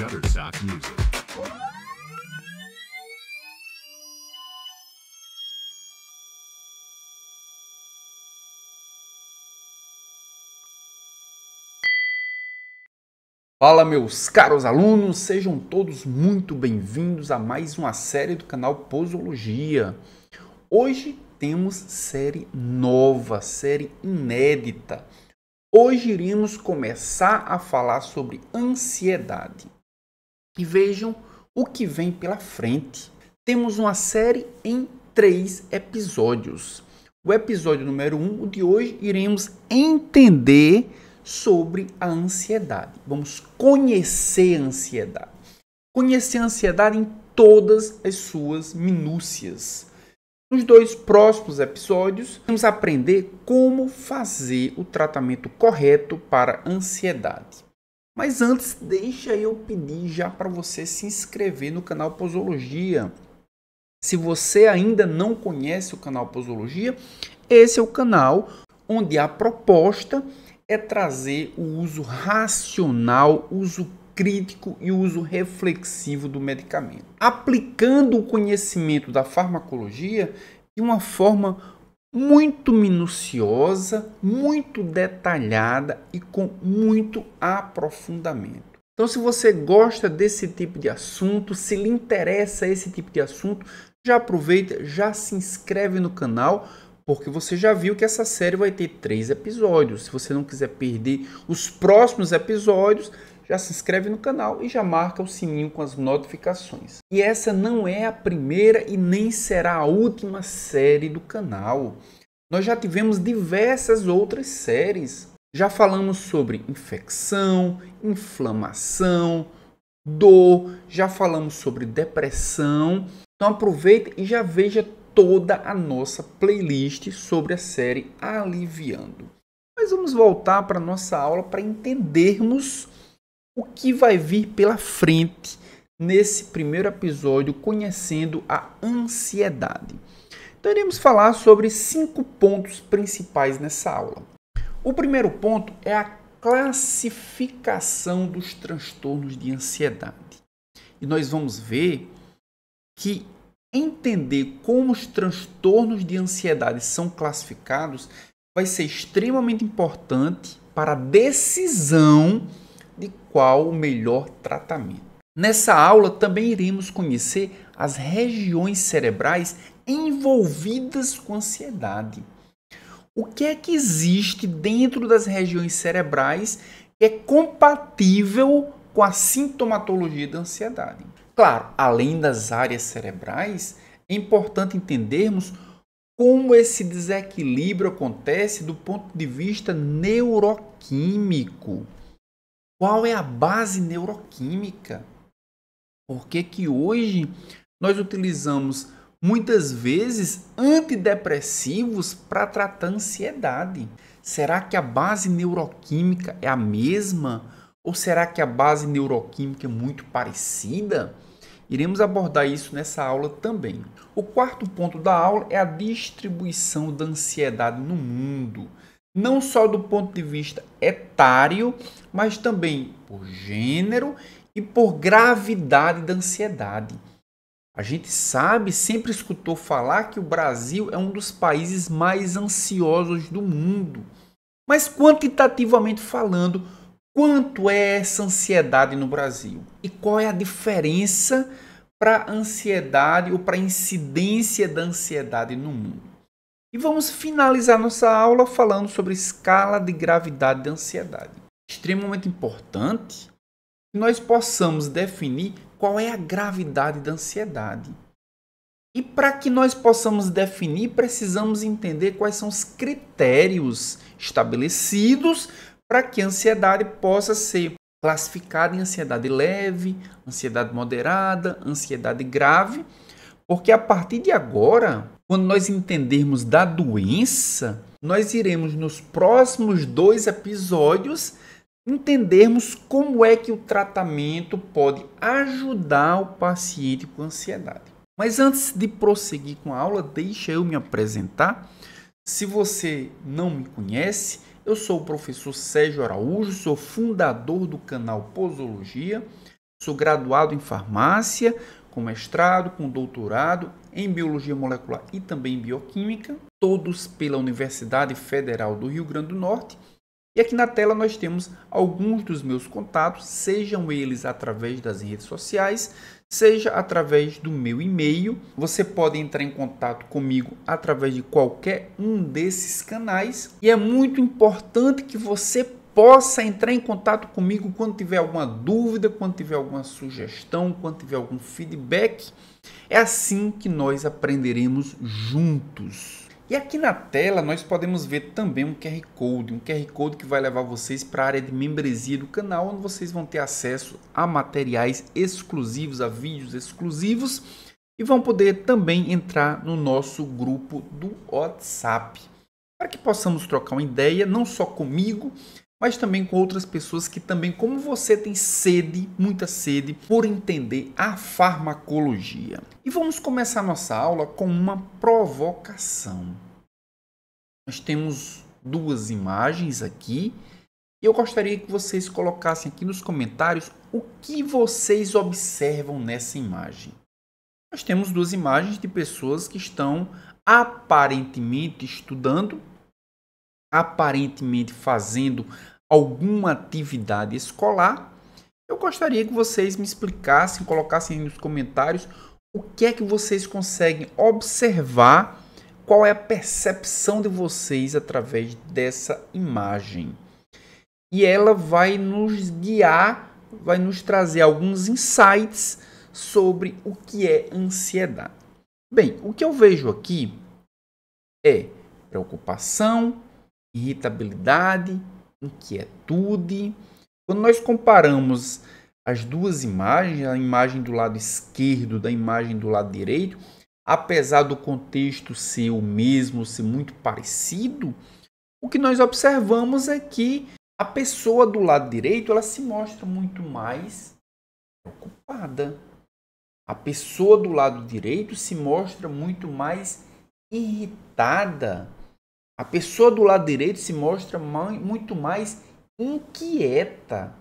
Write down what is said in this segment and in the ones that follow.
Shutterstock Music. Fala meus caros alunos, sejam todos muito bem-vindos a mais uma série do canal Posologia. Hoje temos série nova, série inédita. Hoje iremos começar a falar sobre ansiedade. E vejam o que vem pela frente. Temos uma série em três episódios. O episódio número um, o de hoje, iremos entender sobre a ansiedade. Vamos conhecer a ansiedade. Conhecer a ansiedade em todas as suas minúcias. Nos dois próximos episódios, vamos aprender como fazer o tratamento correto para a ansiedade. Mas antes, deixa eu pedir já para você se inscrever no canal Posologia. Se você ainda não conhece o canal Posologia, esse é o canal onde a proposta é trazer o uso racional, uso crítico e uso reflexivo do medicamento, aplicando o conhecimento da farmacologia de uma forma muito minuciosa, muito detalhada e com muito aprofundamento. Então, se você gosta desse tipo de assunto, se lhe interessa esse tipo de assunto, já aproveita, já se inscreve no canal, porque você já viu que essa série vai ter três episódios. Se você não quiser perder os próximos episódios, já se inscreve no canal e já marca o sininho com as notificações. E essa não é a primeira e nem será a última série do canal. Nós já tivemos diversas outras séries. Já falamos sobre infecção, inflamação, dor, já falamos sobre depressão. Então aproveita e já veja toda a nossa playlist sobre a série Aliviando. Mas vamos voltar para nossa aula para entendermos o que vai vir pela frente nesse primeiro episódio, conhecendo a ansiedade. Então, iremos falar sobre cinco pontos principais nessa aula. O primeiro ponto é a classificação dos transtornos de ansiedade. E nós vamos ver que entender como os transtornos de ansiedade são classificados vai ser extremamente importante para a decisão de qual o melhor tratamento. Nessa aula também iremos conhecer as regiões cerebrais envolvidas com ansiedade. O que é que existe dentro das regiões cerebrais que é compatível com a sintomatologia da ansiedade? Claro, além das áreas cerebrais, é importante entendermos como esse desequilíbrio acontece do ponto de vista neuroquímico. Qual é a base neuroquímica? Por que, que hoje nós utilizamos muitas vezes antidepressivos para tratar ansiedade? Será que a base neuroquímica é a mesma? Ou será que a base neuroquímica é muito parecida? Iremos abordar isso nessa aula também. O quarto ponto da aula é a distribuição da ansiedade no mundo, não só do ponto de vista etário, mas também por gênero e por gravidade da ansiedade. A gente sabe, sempre escutou falar que o Brasil é um dos países mais ansiosos do mundo. Mas quantitativamente falando, quanto é essa ansiedade no Brasil? E qual é a diferença para a ansiedade ou para a incidência da ansiedade no mundo? E vamos finalizar nossa aula falando sobre escala de gravidade da ansiedade extremamente importante que nós possamos definir qual é a gravidade da ansiedade. E para que nós possamos definir, precisamos entender quais são os critérios estabelecidos para que a ansiedade possa ser classificada em ansiedade leve, ansiedade moderada, ansiedade grave, porque a partir de agora, quando nós entendermos da doença, nós iremos nos próximos dois episódios entendermos como é que o tratamento pode ajudar o paciente com ansiedade. Mas antes de prosseguir com a aula, deixa eu me apresentar. Se você não me conhece, eu sou o professor Sérgio Araújo, sou fundador do canal Posologia, sou graduado em farmácia, com mestrado, com doutorado em biologia molecular e também em bioquímica, todos pela Universidade Federal do Rio Grande do Norte e aqui na tela nós temos alguns dos meus contatos, sejam eles através das redes sociais, seja através do meu e-mail. Você pode entrar em contato comigo através de qualquer um desses canais. E é muito importante que você possa entrar em contato comigo quando tiver alguma dúvida, quando tiver alguma sugestão, quando tiver algum feedback. É assim que nós aprenderemos juntos. E aqui na tela nós podemos ver também um QR Code, um QR Code que vai levar vocês para a área de membresia do canal, onde vocês vão ter acesso a materiais exclusivos, a vídeos exclusivos e vão poder também entrar no nosso grupo do WhatsApp. Para que possamos trocar uma ideia, não só comigo, mas também com outras pessoas que também, como você, tem sede, muita sede, por entender a farmacologia. E vamos começar nossa aula com uma provocação. Nós temos duas imagens aqui. E eu gostaria que vocês colocassem aqui nos comentários o que vocês observam nessa imagem. Nós temos duas imagens de pessoas que estão aparentemente estudando, aparentemente fazendo alguma atividade escolar, eu gostaria que vocês me explicassem, colocassem nos comentários o que é que vocês conseguem observar, qual é a percepção de vocês através dessa imagem. E ela vai nos guiar, vai nos trazer alguns insights sobre o que é ansiedade. Bem, o que eu vejo aqui é preocupação, irritabilidade, inquietude. Quando nós comparamos as duas imagens, a imagem do lado esquerdo da imagem do lado direito, apesar do contexto ser o mesmo, ser muito parecido, o que nós observamos é que a pessoa do lado direito ela se mostra muito mais preocupada. A pessoa do lado direito se mostra muito mais irritada a pessoa do lado direito se mostra muito mais inquieta.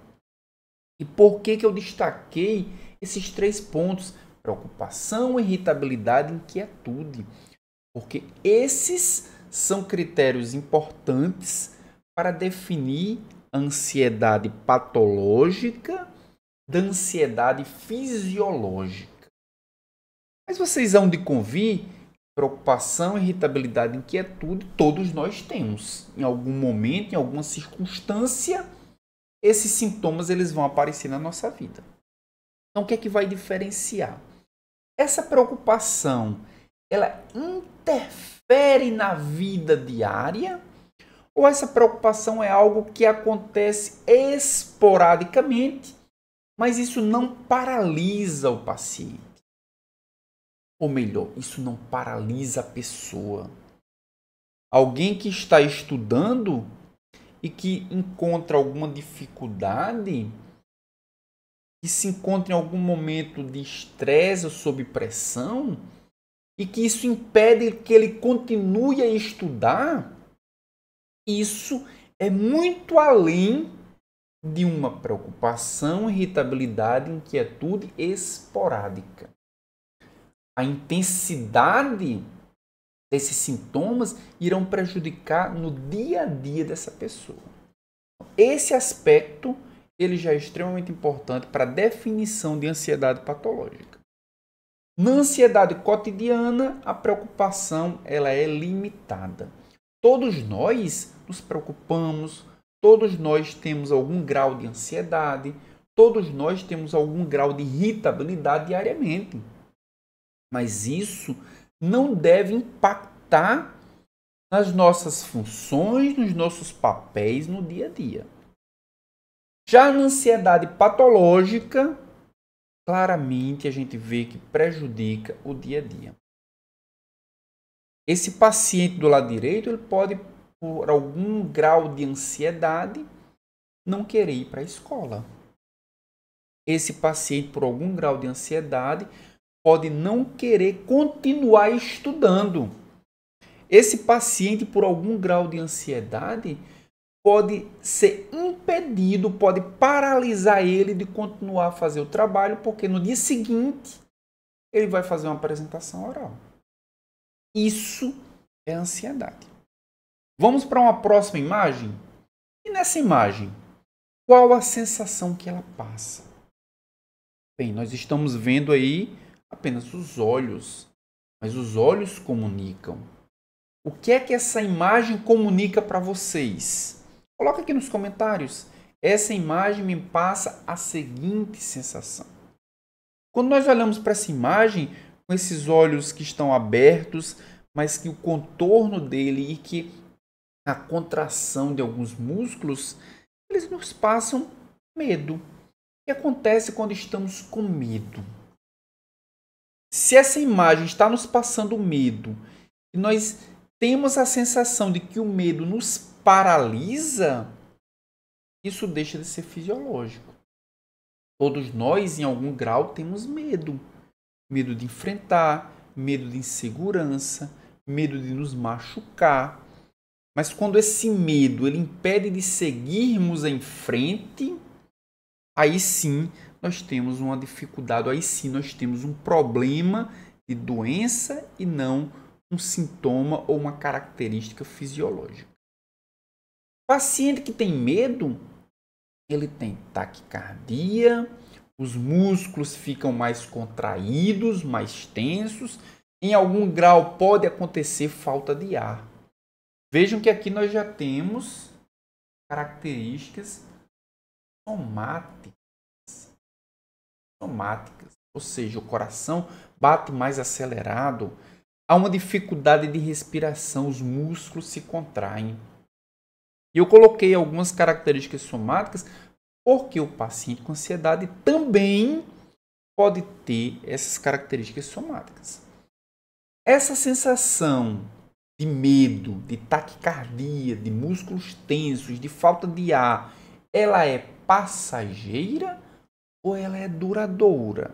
E por que, que eu destaquei esses três pontos? Preocupação, irritabilidade e inquietude. Porque esses são critérios importantes para definir a ansiedade patológica da ansiedade fisiológica. Mas vocês vão de convir Preocupação, irritabilidade, inquietude, todos nós temos. Em algum momento, em alguma circunstância, esses sintomas eles vão aparecer na nossa vida. Então, o que é que vai diferenciar? Essa preocupação, ela interfere na vida diária? Ou essa preocupação é algo que acontece esporadicamente, mas isso não paralisa o paciente? Ou melhor, isso não paralisa a pessoa. Alguém que está estudando e que encontra alguma dificuldade, que se encontra em algum momento de estresse ou sob pressão, e que isso impede que ele continue a estudar, isso é muito além de uma preocupação, irritabilidade, inquietude esporádica a intensidade desses sintomas irão prejudicar no dia a dia dessa pessoa. Esse aspecto ele já é extremamente importante para a definição de ansiedade patológica. Na ansiedade cotidiana, a preocupação ela é limitada. Todos nós nos preocupamos, todos nós temos algum grau de ansiedade, todos nós temos algum grau de irritabilidade diariamente. Mas isso não deve impactar nas nossas funções, nos nossos papéis no dia a dia. Já na ansiedade patológica, claramente a gente vê que prejudica o dia a dia. Esse paciente do lado direito, ele pode, por algum grau de ansiedade, não querer ir para a escola. Esse paciente, por algum grau de ansiedade, pode não querer continuar estudando. Esse paciente, por algum grau de ansiedade, pode ser impedido, pode paralisar ele de continuar a fazer o trabalho, porque no dia seguinte ele vai fazer uma apresentação oral. Isso é ansiedade. Vamos para uma próxima imagem? E nessa imagem, qual a sensação que ela passa? Bem, nós estamos vendo aí apenas os olhos, mas os olhos comunicam. O que é que essa imagem comunica para vocês? Coloca aqui nos comentários. Essa imagem me passa a seguinte sensação. Quando nós olhamos para essa imagem, com esses olhos que estão abertos, mas que o contorno dele e que a contração de alguns músculos, eles nos passam medo. O que acontece quando estamos com medo? Se essa imagem está nos passando medo e nós temos a sensação de que o medo nos paralisa, isso deixa de ser fisiológico. Todos nós, em algum grau, temos medo. Medo de enfrentar, medo de insegurança, medo de nos machucar. Mas quando esse medo ele impede de seguirmos em frente, aí sim nós temos uma dificuldade, aí sim nós temos um problema de doença e não um sintoma ou uma característica fisiológica. O paciente que tem medo, ele tem taquicardia, os músculos ficam mais contraídos, mais tensos, em algum grau pode acontecer falta de ar. Vejam que aqui nós já temos características somáticas somáticas, ou seja, o coração bate mais acelerado, há uma dificuldade de respiração, os músculos se contraem. E eu coloquei algumas características somáticas porque o paciente com ansiedade também pode ter essas características somáticas. Essa sensação de medo, de taquicardia, de músculos tensos, de falta de ar, ela é passageira ou ela é duradoura.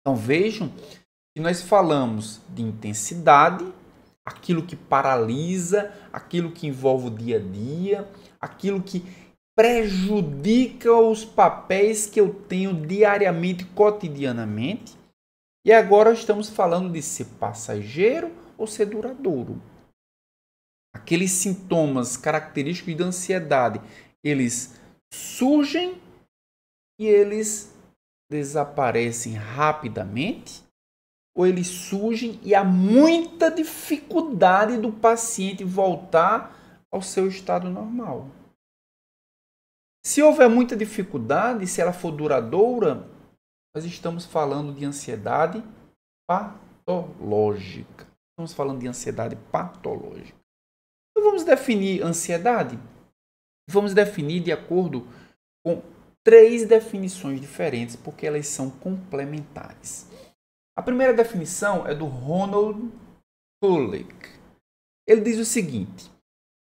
Então vejam que nós falamos de intensidade, aquilo que paralisa, aquilo que envolve o dia a dia, aquilo que prejudica os papéis que eu tenho diariamente, cotidianamente. E agora estamos falando de ser passageiro ou ser duradouro. Aqueles sintomas característicos da ansiedade, eles surgem e eles desaparecem rapidamente ou eles surgem e há muita dificuldade do paciente voltar ao seu estado normal. Se houver muita dificuldade, se ela for duradoura, nós estamos falando de ansiedade patológica. Estamos falando de ansiedade patológica. Então vamos definir ansiedade? Vamos definir de acordo com três definições diferentes porque elas são complementares. A primeira definição é do Ronald Kulick. Ele diz o seguinte: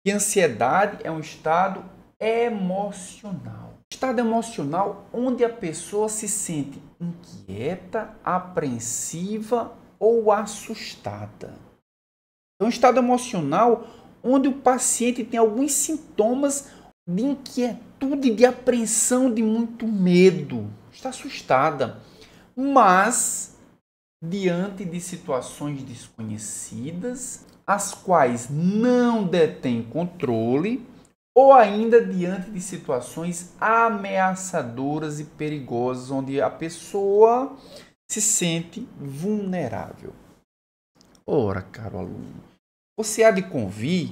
que ansiedade é um estado emocional. Estado emocional onde a pessoa se sente inquieta, apreensiva ou assustada. É um estado emocional onde o paciente tem alguns sintomas de inquietude atitude de apreensão, de muito medo. Está assustada. Mas, diante de situações desconhecidas, as quais não detém controle, ou ainda diante de situações ameaçadoras e perigosas, onde a pessoa se sente vulnerável. Ora, caro aluno, você há de convir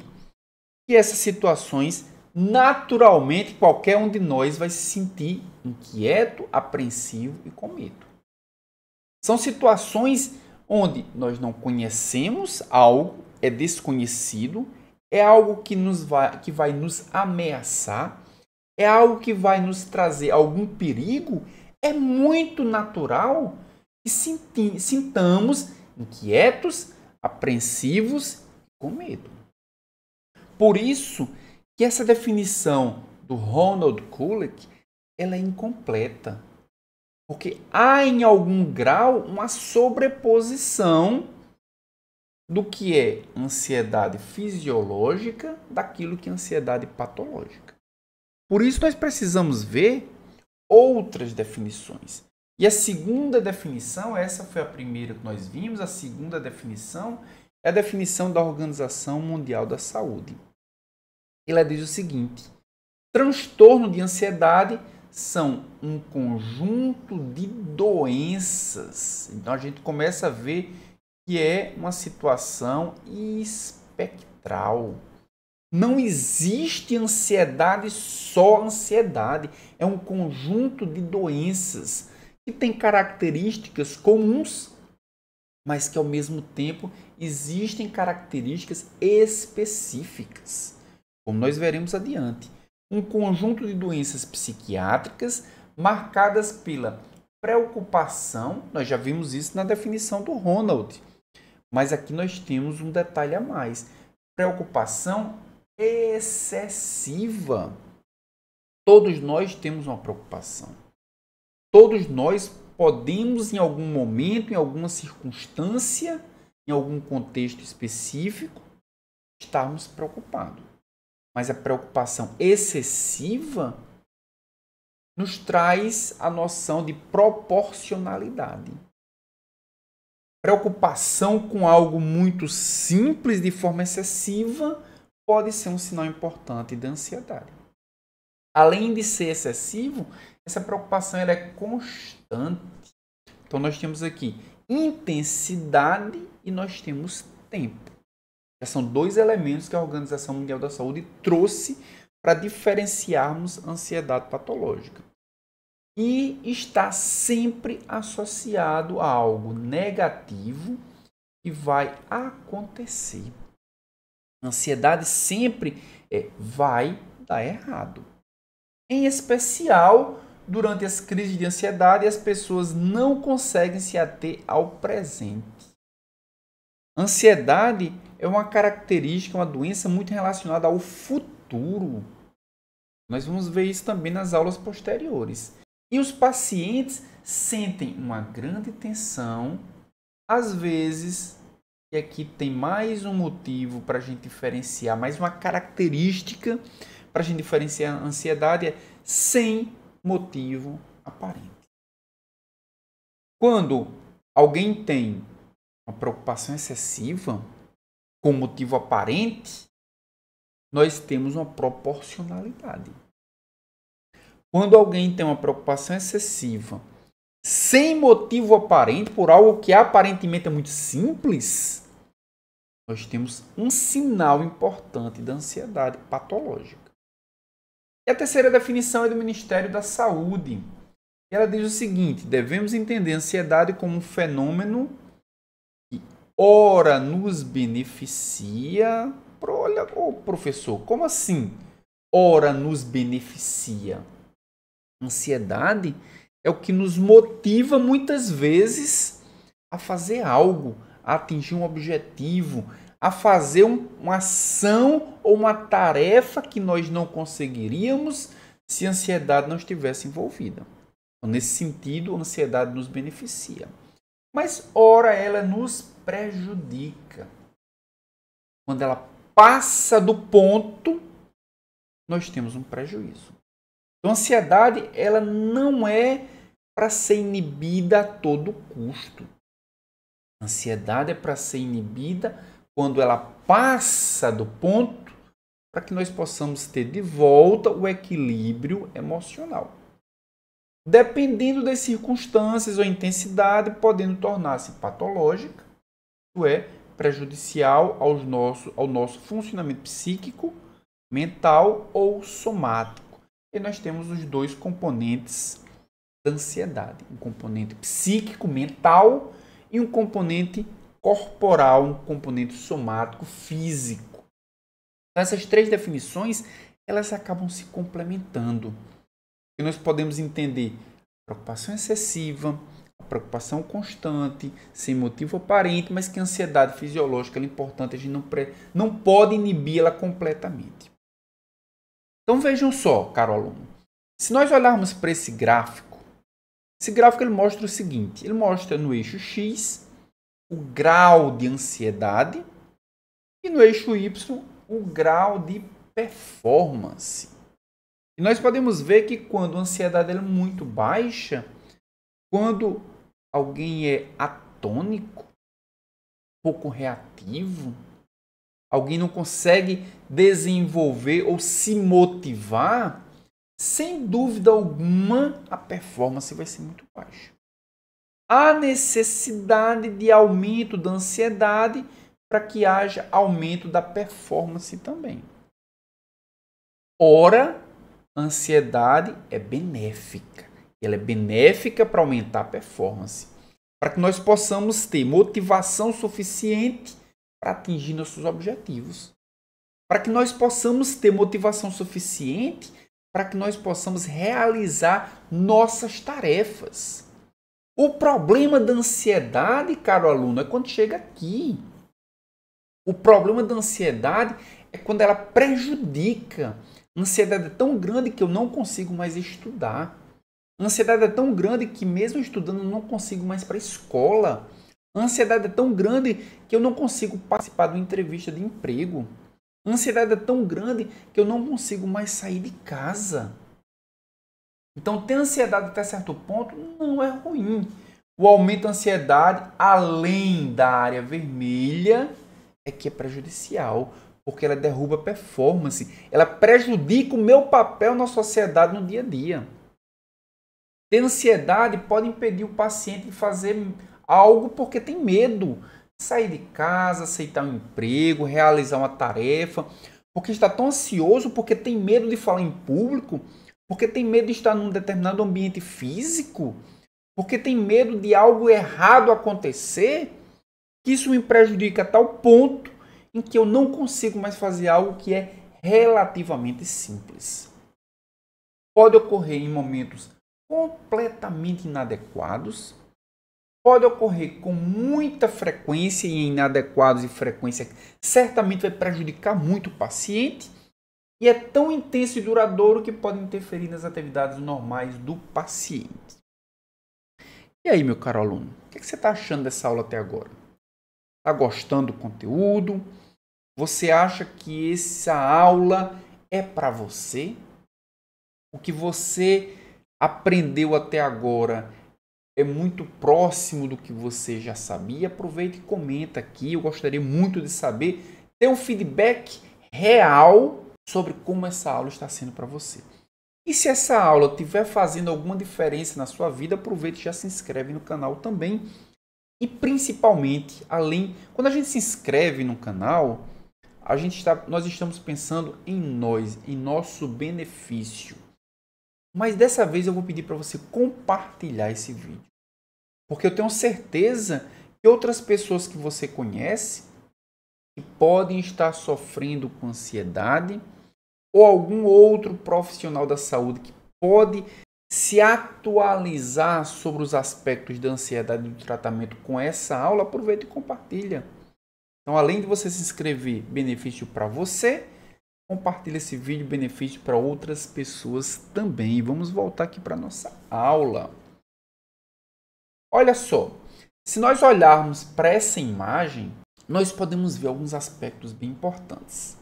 que essas situações naturalmente qualquer um de nós vai se sentir inquieto, apreensivo e com medo. São situações onde nós não conhecemos algo, é desconhecido, é algo que, nos vai, que vai nos ameaçar, é algo que vai nos trazer algum perigo. É muito natural que sintamos inquietos, apreensivos e com medo. Por isso, que essa definição do Ronald Kulick ela é incompleta. Porque há em algum grau uma sobreposição do que é ansiedade fisiológica daquilo que é ansiedade patológica. Por isso nós precisamos ver outras definições. E a segunda definição, essa foi a primeira que nós vimos, a segunda definição é a definição da Organização Mundial da Saúde ela diz o seguinte: transtorno de ansiedade são um conjunto de doenças. Então a gente começa a ver que é uma situação espectral. Não existe ansiedade só ansiedade, é um conjunto de doenças que tem características comuns, mas que ao mesmo tempo existem características específicas como nós veremos adiante, um conjunto de doenças psiquiátricas marcadas pela preocupação, nós já vimos isso na definição do Ronald, mas aqui nós temos um detalhe a mais: preocupação excessiva. Todos nós temos uma preocupação. Todos nós podemos, em algum momento, em alguma circunstância, em algum contexto específico, estarmos preocupados mas a preocupação excessiva nos traz a noção de proporcionalidade. Preocupação com algo muito simples de forma excessiva pode ser um sinal importante da ansiedade. Além de ser excessivo, essa preocupação ela é constante. Então nós temos aqui intensidade e nós temos tempo. Já são dois elementos que a Organização Mundial da Saúde trouxe para diferenciarmos ansiedade patológica. E está sempre associado a algo negativo que vai acontecer. A ansiedade sempre é, vai dar errado. Em especial, durante as crises de ansiedade, as pessoas não conseguem se ater ao presente. Ansiedade é uma característica, uma doença muito relacionada ao futuro. Nós vamos ver isso também nas aulas posteriores. E os pacientes sentem uma grande tensão, às vezes, e aqui tem mais um motivo para a gente diferenciar, mais uma característica para a gente diferenciar a ansiedade é sem motivo aparente. Quando alguém tem uma preocupação excessiva, com motivo aparente, nós temos uma proporcionalidade. Quando alguém tem uma preocupação excessiva, sem motivo aparente, por algo que aparentemente é muito simples, nós temos um sinal importante da ansiedade patológica. E a terceira definição é do Ministério da Saúde. E ela diz o seguinte: devemos entender a ansiedade como um fenômeno ora nos beneficia. Olha, ô oh, professor, como assim? Ora nos beneficia. Ansiedade é o que nos motiva muitas vezes a fazer algo, a atingir um objetivo, a fazer um, uma ação ou uma tarefa que nós não conseguiríamos se a ansiedade não estivesse envolvida. Então, nesse sentido, a ansiedade nos beneficia. Mas, ora, ela nos prejudica. Quando ela passa do ponto, nós temos um prejuízo. Então, a ansiedade, ela não é para ser inibida a todo custo. A ansiedade é para ser inibida quando ela passa do ponto para que nós possamos ter de volta o equilíbrio emocional. Dependendo das circunstâncias ou intensidade, podendo tornar-se patológica é prejudicial aos nosso, ao nosso funcionamento psíquico, mental ou somático. E nós temos os dois componentes da ansiedade: um componente psíquico, mental e um componente corporal, um componente somático, físico. Então, essas três definições elas acabam se complementando. E nós podemos entender preocupação é excessiva, preocupação constante, sem motivo aparente, mas que a ansiedade fisiológica é importante, a gente não, pre... não pode inibi-la completamente. Então vejam só, caro aluno, se nós olharmos para esse gráfico, esse gráfico ele mostra o seguinte, ele mostra no eixo X o grau de ansiedade e no eixo Y o grau de performance. E nós podemos ver que quando a ansiedade é muito baixa, quando alguém é atônico, pouco reativo, alguém não consegue desenvolver ou se motivar, sem dúvida alguma a performance vai ser muito baixa. Há necessidade de aumento da ansiedade para que haja aumento da performance também. Ora, ansiedade é benéfica ela é benéfica para aumentar a performance, para que nós possamos ter motivação suficiente para atingir nossos objetivos, para que nós possamos ter motivação suficiente para que nós possamos realizar nossas tarefas. O problema da ansiedade, caro aluno, é quando chega aqui. O problema da ansiedade é quando ela prejudica. A ansiedade é tão grande que eu não consigo mais estudar. A ansiedade é tão grande que mesmo estudando não consigo mais para a escola. A ansiedade é tão grande que eu não consigo participar de uma entrevista de emprego. A ansiedade é tão grande que eu não consigo mais sair de casa. Então, ter ansiedade até certo ponto não é ruim. O aumento da ansiedade, além da área vermelha, é que é prejudicial, porque ela derruba a performance, ela prejudica o meu papel na sociedade no dia a dia. Ter ansiedade pode impedir o paciente de fazer algo porque tem medo de sair de casa, aceitar um emprego, realizar uma tarefa, porque está tão ansioso, porque tem medo de falar em público, porque tem medo de estar num determinado ambiente físico, porque tem medo de algo errado acontecer, que isso me prejudica a tal ponto em que eu não consigo mais fazer algo que é relativamente simples. Pode ocorrer em momentos completamente inadequados. Pode ocorrer com muita frequência e inadequados e frequência certamente vai prejudicar muito o paciente e é tão intenso e duradouro que pode interferir nas atividades normais do paciente. E aí, meu caro aluno, o que, é que você está achando dessa aula até agora? Está gostando do conteúdo? Você acha que essa aula é para você? O que você aprendeu até agora é muito próximo do que você já sabia, aproveita e comenta aqui. Eu gostaria muito de saber, ter um feedback real sobre como essa aula está sendo para você. E se essa aula estiver fazendo alguma diferença na sua vida, aproveita e já se inscreve no canal também. E principalmente, além, quando a gente se inscreve no canal, a gente está, nós estamos pensando em nós, em nosso benefício. Mas dessa vez eu vou pedir para você compartilhar esse vídeo. Porque eu tenho certeza que outras pessoas que você conhece que podem estar sofrendo com ansiedade ou algum outro profissional da saúde que pode se atualizar sobre os aspectos da ansiedade e do tratamento com essa aula, aproveita e compartilha. Então, além de você se inscrever, benefício para você compartilha esse vídeo benefício para outras pessoas também. Vamos voltar aqui para nossa aula. Olha só, se nós olharmos para essa imagem, nós podemos ver alguns aspectos bem importantes.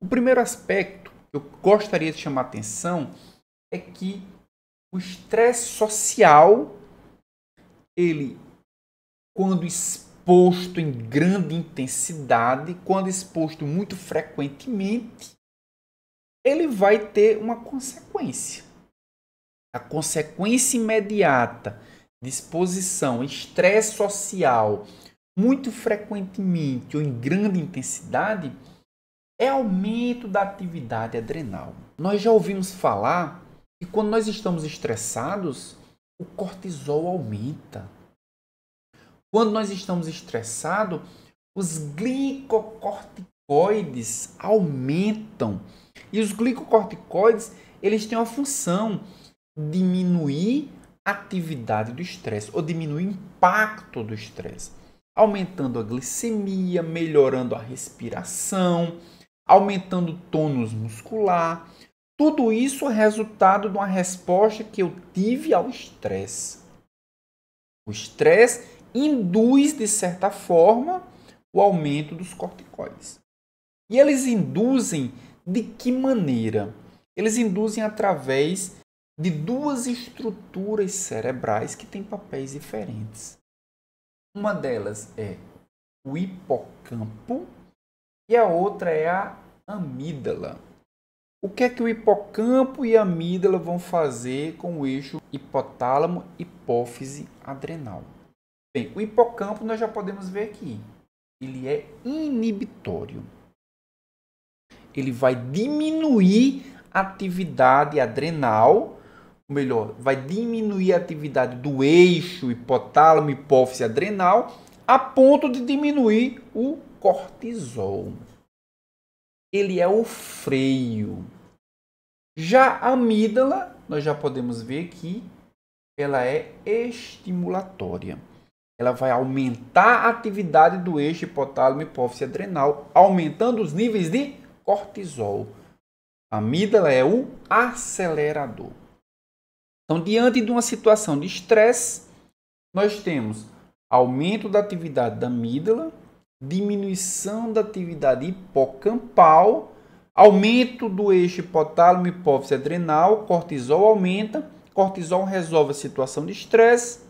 O primeiro aspecto que eu gostaria de chamar a atenção é que o estresse social ele quando exposto em grande intensidade, quando exposto muito frequentemente, ele vai ter uma consequência. A consequência imediata, de exposição, estresse social, muito frequentemente ou em grande intensidade, é aumento da atividade adrenal. Nós já ouvimos falar que quando nós estamos estressados, o cortisol aumenta. Quando nós estamos estressados, os glicocorticoides aumentam e os glicocorticoides, eles têm uma função diminuir a atividade do estresse ou diminuir o impacto do estresse, aumentando a glicemia, melhorando a respiração, aumentando o tônus muscular. Tudo isso é resultado de uma resposta que eu tive ao estresse. O estresse induz, de certa forma, o aumento dos corticoides. E eles induzem de que maneira? Eles induzem através de duas estruturas cerebrais que têm papéis diferentes. Uma delas é o hipocampo e a outra é a amígdala. O que é que o hipocampo e a amígdala vão fazer com o eixo hipotálamo, hipófise, adrenal? Bem, o hipocampo nós já podemos ver aqui. Ele é inibitório ele vai diminuir a atividade adrenal, ou melhor, vai diminuir a atividade do eixo hipotálamo, hipófise adrenal, a ponto de diminuir o cortisol. Ele é o freio. Já a amígdala, nós já podemos ver que ela é estimulatória. Ela vai aumentar a atividade do eixo hipotálamo hipófise adrenal, aumentando os níveis de cortisol. A amígdala é o acelerador. Então, diante de uma situação de estresse, nós temos aumento da atividade da amígdala, diminuição da atividade hipocampal, aumento do eixo hipotálamo, hipófise adrenal, cortisol aumenta, cortisol resolve a situação de estresse,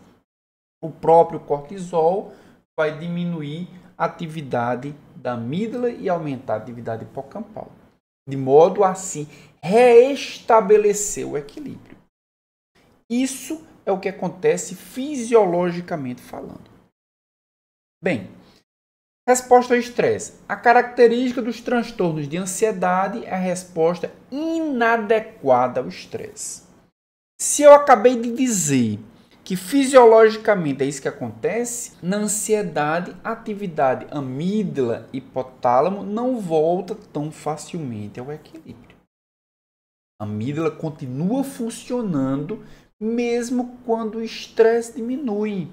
o próprio cortisol vai diminuir a atividade da amígdala e aumentar a atividade hipocampal, de modo a assim reestabelecer o equilíbrio. Isso é o que acontece fisiologicamente falando. Bem, resposta ao estresse. A característica dos transtornos de ansiedade é a resposta inadequada ao estresse. Se eu acabei de dizer que fisiologicamente é isso que acontece, na ansiedade, atividade amígdala e hipotálamo não volta tão facilmente ao equilíbrio. A amígdala continua funcionando mesmo quando o estresse diminui.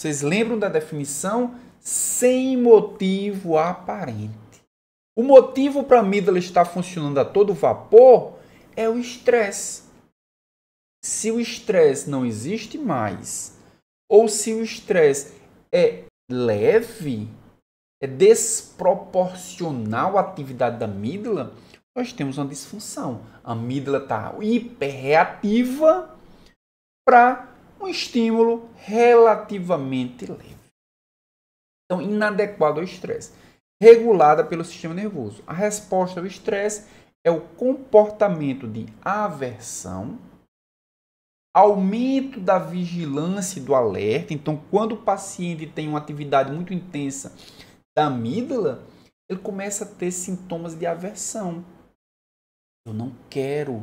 Vocês lembram da definição? Sem motivo aparente. O motivo para a amígdala estar funcionando a todo vapor é o estresse se o estresse não existe mais, ou se o estresse é leve, é desproporcional à atividade da amígdala, nós temos uma disfunção. A amígdala está hiperreativa para um estímulo relativamente leve. Então, inadequado ao estresse. Regulada pelo sistema nervoso. A resposta ao estresse é o comportamento de aversão aumento da vigilância e do alerta. Então, quando o paciente tem uma atividade muito intensa da amígdala, ele começa a ter sintomas de aversão. Eu não quero,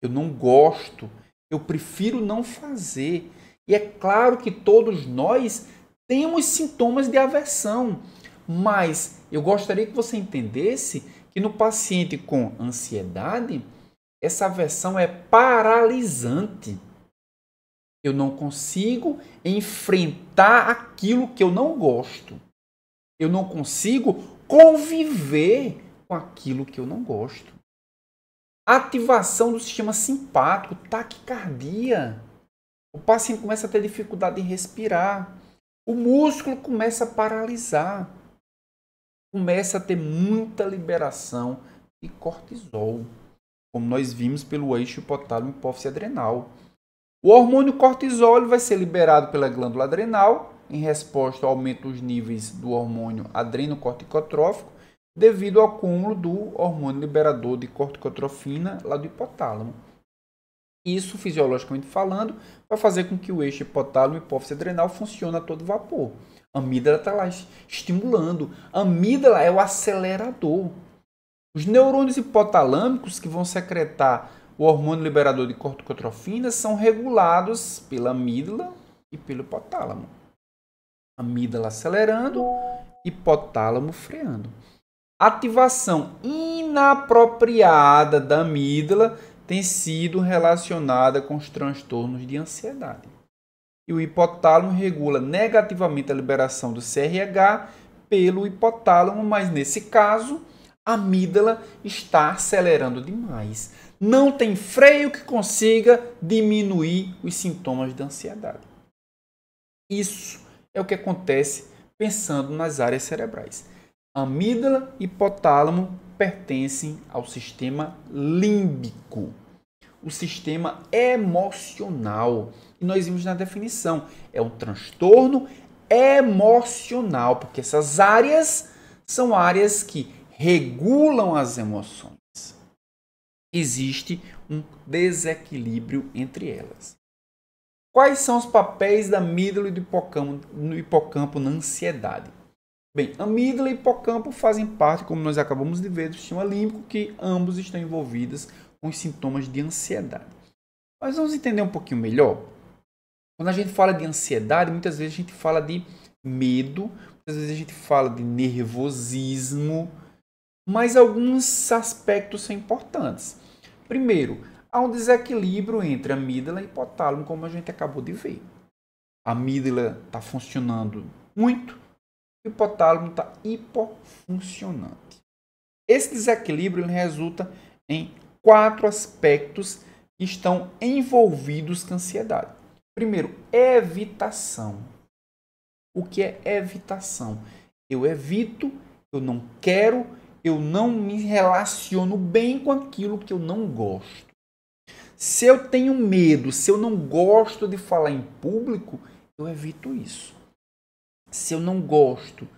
eu não gosto, eu prefiro não fazer. E é claro que todos nós temos sintomas de aversão, mas eu gostaria que você entendesse que no paciente com ansiedade, essa aversão é paralisante eu não consigo enfrentar aquilo que eu não gosto. Eu não consigo conviver com aquilo que eu não gosto. Ativação do sistema simpático, taquicardia. O paciente começa a ter dificuldade em respirar. O músculo começa a paralisar. Começa a ter muita liberação de cortisol, como nós vimos pelo eixo hipotálamo hipófise adrenal. O hormônio cortisol vai ser liberado pela glândula adrenal em resposta ao aumento dos níveis do hormônio adrenocorticotrófico devido ao acúmulo do hormônio liberador de corticotrofina lá do hipotálamo. Isso, fisiologicamente falando, vai fazer com que o eixo hipotálamo hipófise adrenal funcione a todo vapor. A amígdala está lá estimulando. A amígdala é o acelerador. Os neurônios hipotalâmicos que vão secretar o hormônio liberador de corticotrofina são regulados pela amígdala e pelo hipotálamo. Amígdala acelerando, hipotálamo freando. Ativação inapropriada da amígdala tem sido relacionada com os transtornos de ansiedade. E o hipotálamo regula negativamente a liberação do CRH pelo hipotálamo, mas nesse caso, a amígdala está acelerando demais não tem freio que consiga diminuir os sintomas da ansiedade. Isso é o que acontece pensando nas áreas cerebrais. Amígdala e hipotálamo pertencem ao sistema límbico, o sistema emocional. E nós vimos na definição, é um transtorno emocional, porque essas áreas são áreas que regulam as emoções existe um desequilíbrio entre elas. Quais são os papéis da amígdala e do hipocampo, no hipocampo na ansiedade? Bem, amígdala e hipocampo fazem parte, como nós acabamos de ver, do sistema límbico, que ambos estão envolvidos com os sintomas de ansiedade. Mas vamos entender um pouquinho melhor. Quando a gente fala de ansiedade, muitas vezes a gente fala de medo, muitas vezes a gente fala de nervosismo, mas alguns aspectos são importantes. Primeiro, há um desequilíbrio entre amígdala e hipotálamo, como a gente acabou de ver. A amígdala está funcionando muito, o hipotálamo está hipofuncionante. Esse desequilíbrio resulta em quatro aspectos que estão envolvidos com a ansiedade. Primeiro, evitação. O que é evitação? Eu evito, eu não quero, eu não me relaciono bem com aquilo que eu não gosto. Se eu tenho medo, se eu não gosto de falar em público, eu evito isso. Se eu não gosto,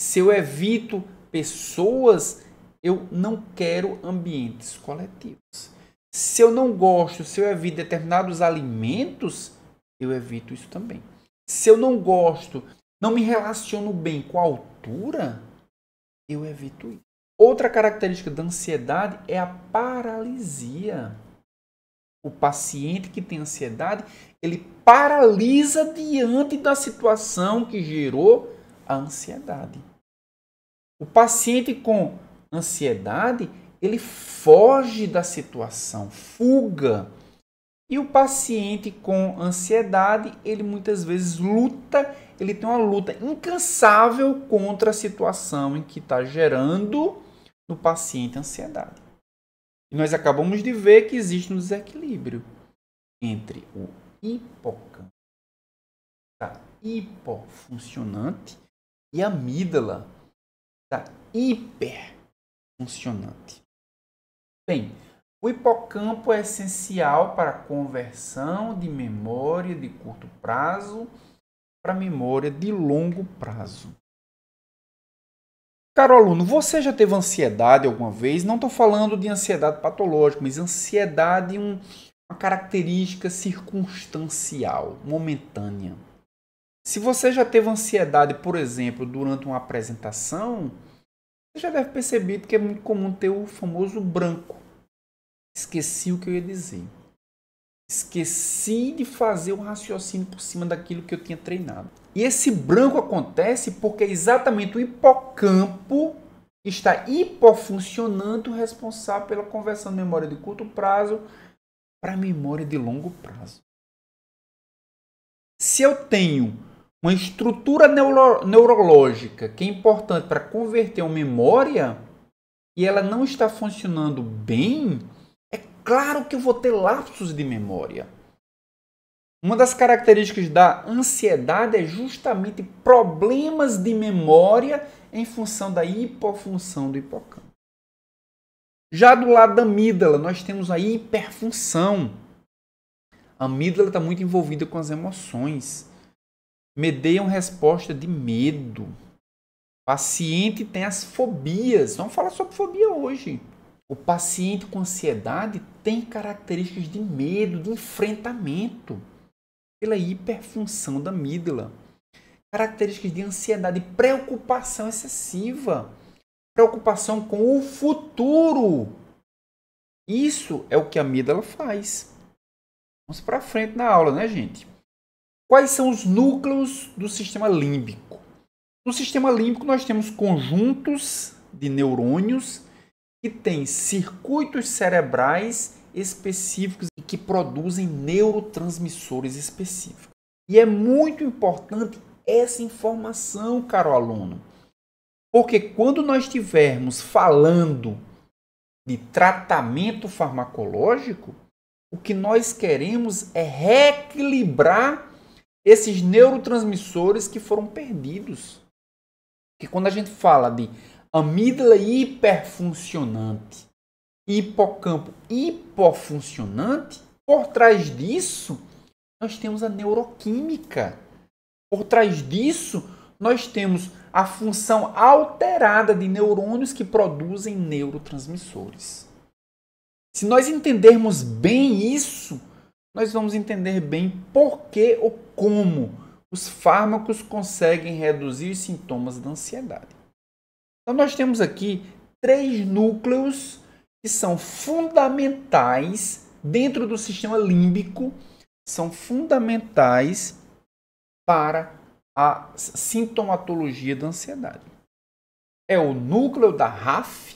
se eu evito pessoas, eu não quero ambientes coletivos. Se eu não gosto, se eu evito determinados alimentos, eu evito isso também. Se eu não gosto, não me relaciono bem com a altura, eu evito isso. Outra característica da ansiedade é a paralisia. O paciente que tem ansiedade, ele paralisa diante da situação que gerou a ansiedade. O paciente com ansiedade, ele foge da situação, fuga. E o paciente com ansiedade, ele muitas vezes luta, ele tem uma luta incansável contra a situação em que está gerando no paciente ansiedade. E nós acabamos de ver que existe um desequilíbrio entre o hipocampo, está hipofuncionante, e a amígdala, está hiperfuncionante. Bem, o hipocampo é essencial para a conversão de memória de curto prazo para memória de longo prazo. Caro aluno, você já teve ansiedade alguma vez? Não estou falando de ansiedade patológica, mas ansiedade um, uma característica circunstancial, momentânea. Se você já teve ansiedade, por exemplo, durante uma apresentação, você já deve perceber que é muito comum ter o famoso branco. Esqueci o que eu ia dizer. Esqueci de fazer o um raciocínio por cima daquilo que eu tinha treinado. E esse branco acontece porque é exatamente o hipocampo está hipofuncionando, responsável pela conversão de memória de curto prazo para memória de longo prazo. Se eu tenho uma estrutura neuro neurológica que é importante para converter uma memória e ela não está funcionando bem, Claro que eu vou ter lapsos de memória. Uma das características da ansiedade é justamente problemas de memória em função da hipofunção do hipocampo. Já do lado da amígdala, nós temos a hiperfunção. A amígdala está muito envolvida com as emoções. Medeiam resposta de medo. O paciente tem as fobias. Vamos falar sobre fobia hoje. O paciente com ansiedade tem características de medo, de enfrentamento, pela hiperfunção da amígdala. Características de ansiedade, preocupação excessiva, preocupação com o futuro. Isso é o que a amígdala faz. Vamos para frente na aula, né, gente? Quais são os núcleos do sistema límbico? No sistema límbico, nós temos conjuntos de neurônios que tem circuitos cerebrais específicos e que produzem neurotransmissores específicos. E é muito importante essa informação, caro aluno, porque quando nós estivermos falando de tratamento farmacológico, o que nós queremos é reequilibrar esses neurotransmissores que foram perdidos. Porque quando a gente fala de amígdala hiperfuncionante, hipocampo hipofuncionante, por trás disso nós temos a neuroquímica. Por trás disso nós temos a função alterada de neurônios que produzem neurotransmissores. Se nós entendermos bem isso, nós vamos entender bem por que ou como os fármacos conseguem reduzir os sintomas da ansiedade. Então nós temos aqui três núcleos que são fundamentais dentro do sistema límbico, são fundamentais para a sintomatologia da ansiedade. É o núcleo da RAF,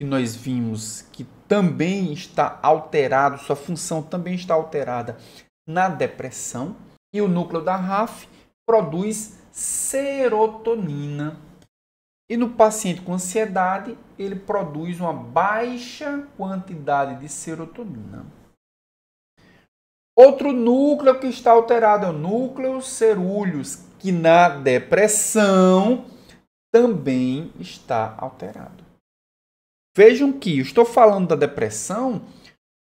que nós vimos que também está alterado, sua função também está alterada na depressão, e o núcleo da RAF produz serotonina e no paciente com ansiedade, ele produz uma baixa quantidade de serotonina. Outro núcleo que está alterado é o núcleo cerúleos, que na depressão também está alterado. Vejam que estou falando da depressão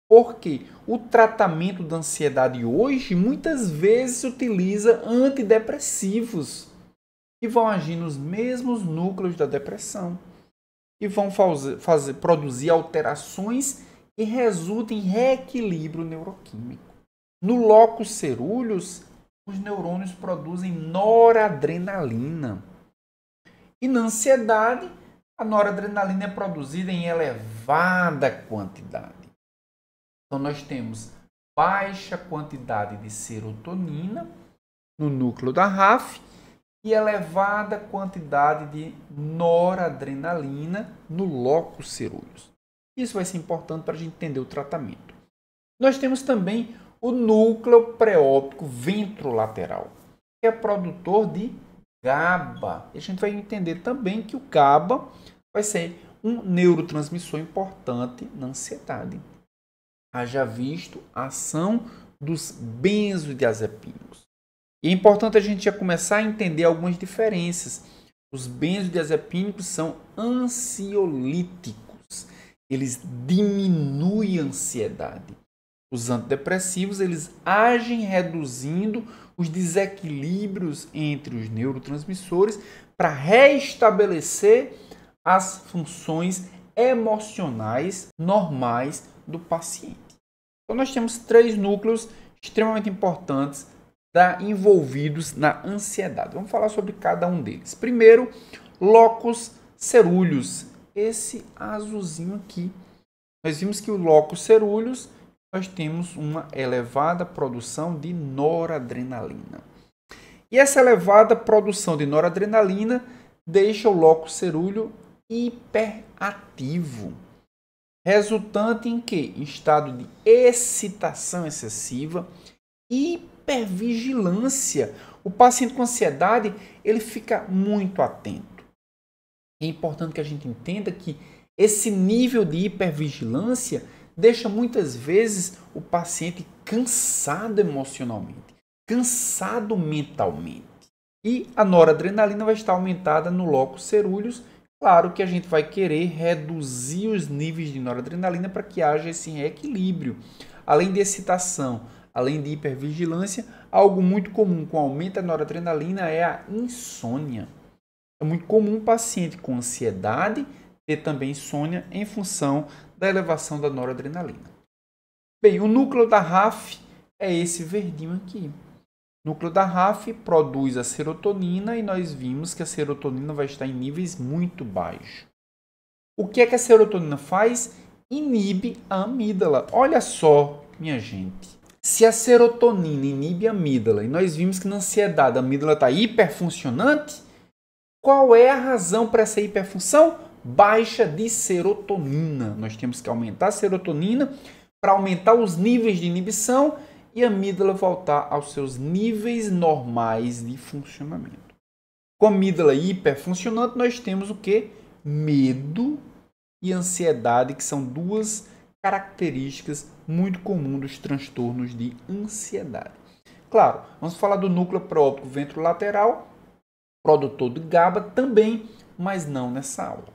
porque o tratamento da ansiedade hoje muitas vezes utiliza antidepressivos e vão agir nos mesmos núcleos da depressão e vão fazer, fazer, produzir alterações que resultem em reequilíbrio neuroquímico. No locus cerúleos, os neurônios produzem noradrenalina. E na ansiedade, a noradrenalina é produzida em elevada quantidade. Então nós temos baixa quantidade de serotonina no núcleo da RAF e elevada quantidade de noradrenalina no locus ceruleus. Isso vai ser importante para a gente entender o tratamento. Nós temos também o núcleo preóptico ventrolateral, que é produtor de GABA. E a gente vai entender também que o GABA vai ser um neurotransmissor importante na ansiedade. Haja visto a ação dos benzodiazepínicos. E é importante a gente já começar a entender algumas diferenças. Os benzodiazepínicos são ansiolíticos. Eles diminuem a ansiedade. Os antidepressivos, eles agem reduzindo os desequilíbrios entre os neurotransmissores para restabelecer as funções emocionais normais do paciente. Então nós temos três núcleos extremamente importantes tá, envolvidos na ansiedade. Vamos falar sobre cada um deles. Primeiro, locus cerúleos. Esse azulzinho aqui. Nós vimos que o locus cerúleos, nós temos uma elevada produção de noradrenalina. E essa elevada produção de noradrenalina deixa o locus cerúleo hiperativo, resultante em que? Em estado de excitação excessiva, hiperativo hipervigilância. O paciente com ansiedade, ele fica muito atento. É importante que a gente entenda que esse nível de hipervigilância deixa muitas vezes o paciente cansado emocionalmente, cansado mentalmente. E a noradrenalina vai estar aumentada no loco cerúleos. Claro que a gente vai querer reduzir os níveis de noradrenalina para que haja esse reequilíbrio. Além de excitação, Além de hipervigilância, algo muito comum com aumento da noradrenalina é a insônia. É muito comum um paciente com ansiedade ter também insônia em função da elevação da noradrenalina. Bem, o núcleo da RAF é esse verdinho aqui. O núcleo da RAF produz a serotonina e nós vimos que a serotonina vai estar em níveis muito baixos. O que é que a serotonina faz? Inibe a amígdala. Olha só, minha gente. Se a serotonina inibe a amígdala e nós vimos que na ansiedade a amígdala está hiperfuncionante, qual é a razão para essa hiperfunção? Baixa de serotonina. Nós temos que aumentar a serotonina para aumentar os níveis de inibição e a amígdala voltar aos seus níveis normais de funcionamento. Com a amígdala hiperfuncionante, nós temos o que? Medo e ansiedade, que são duas características muito comum dos transtornos de ansiedade. Claro, vamos falar do núcleo próptico ventrolateral, produtor de GABA também, mas não nessa aula.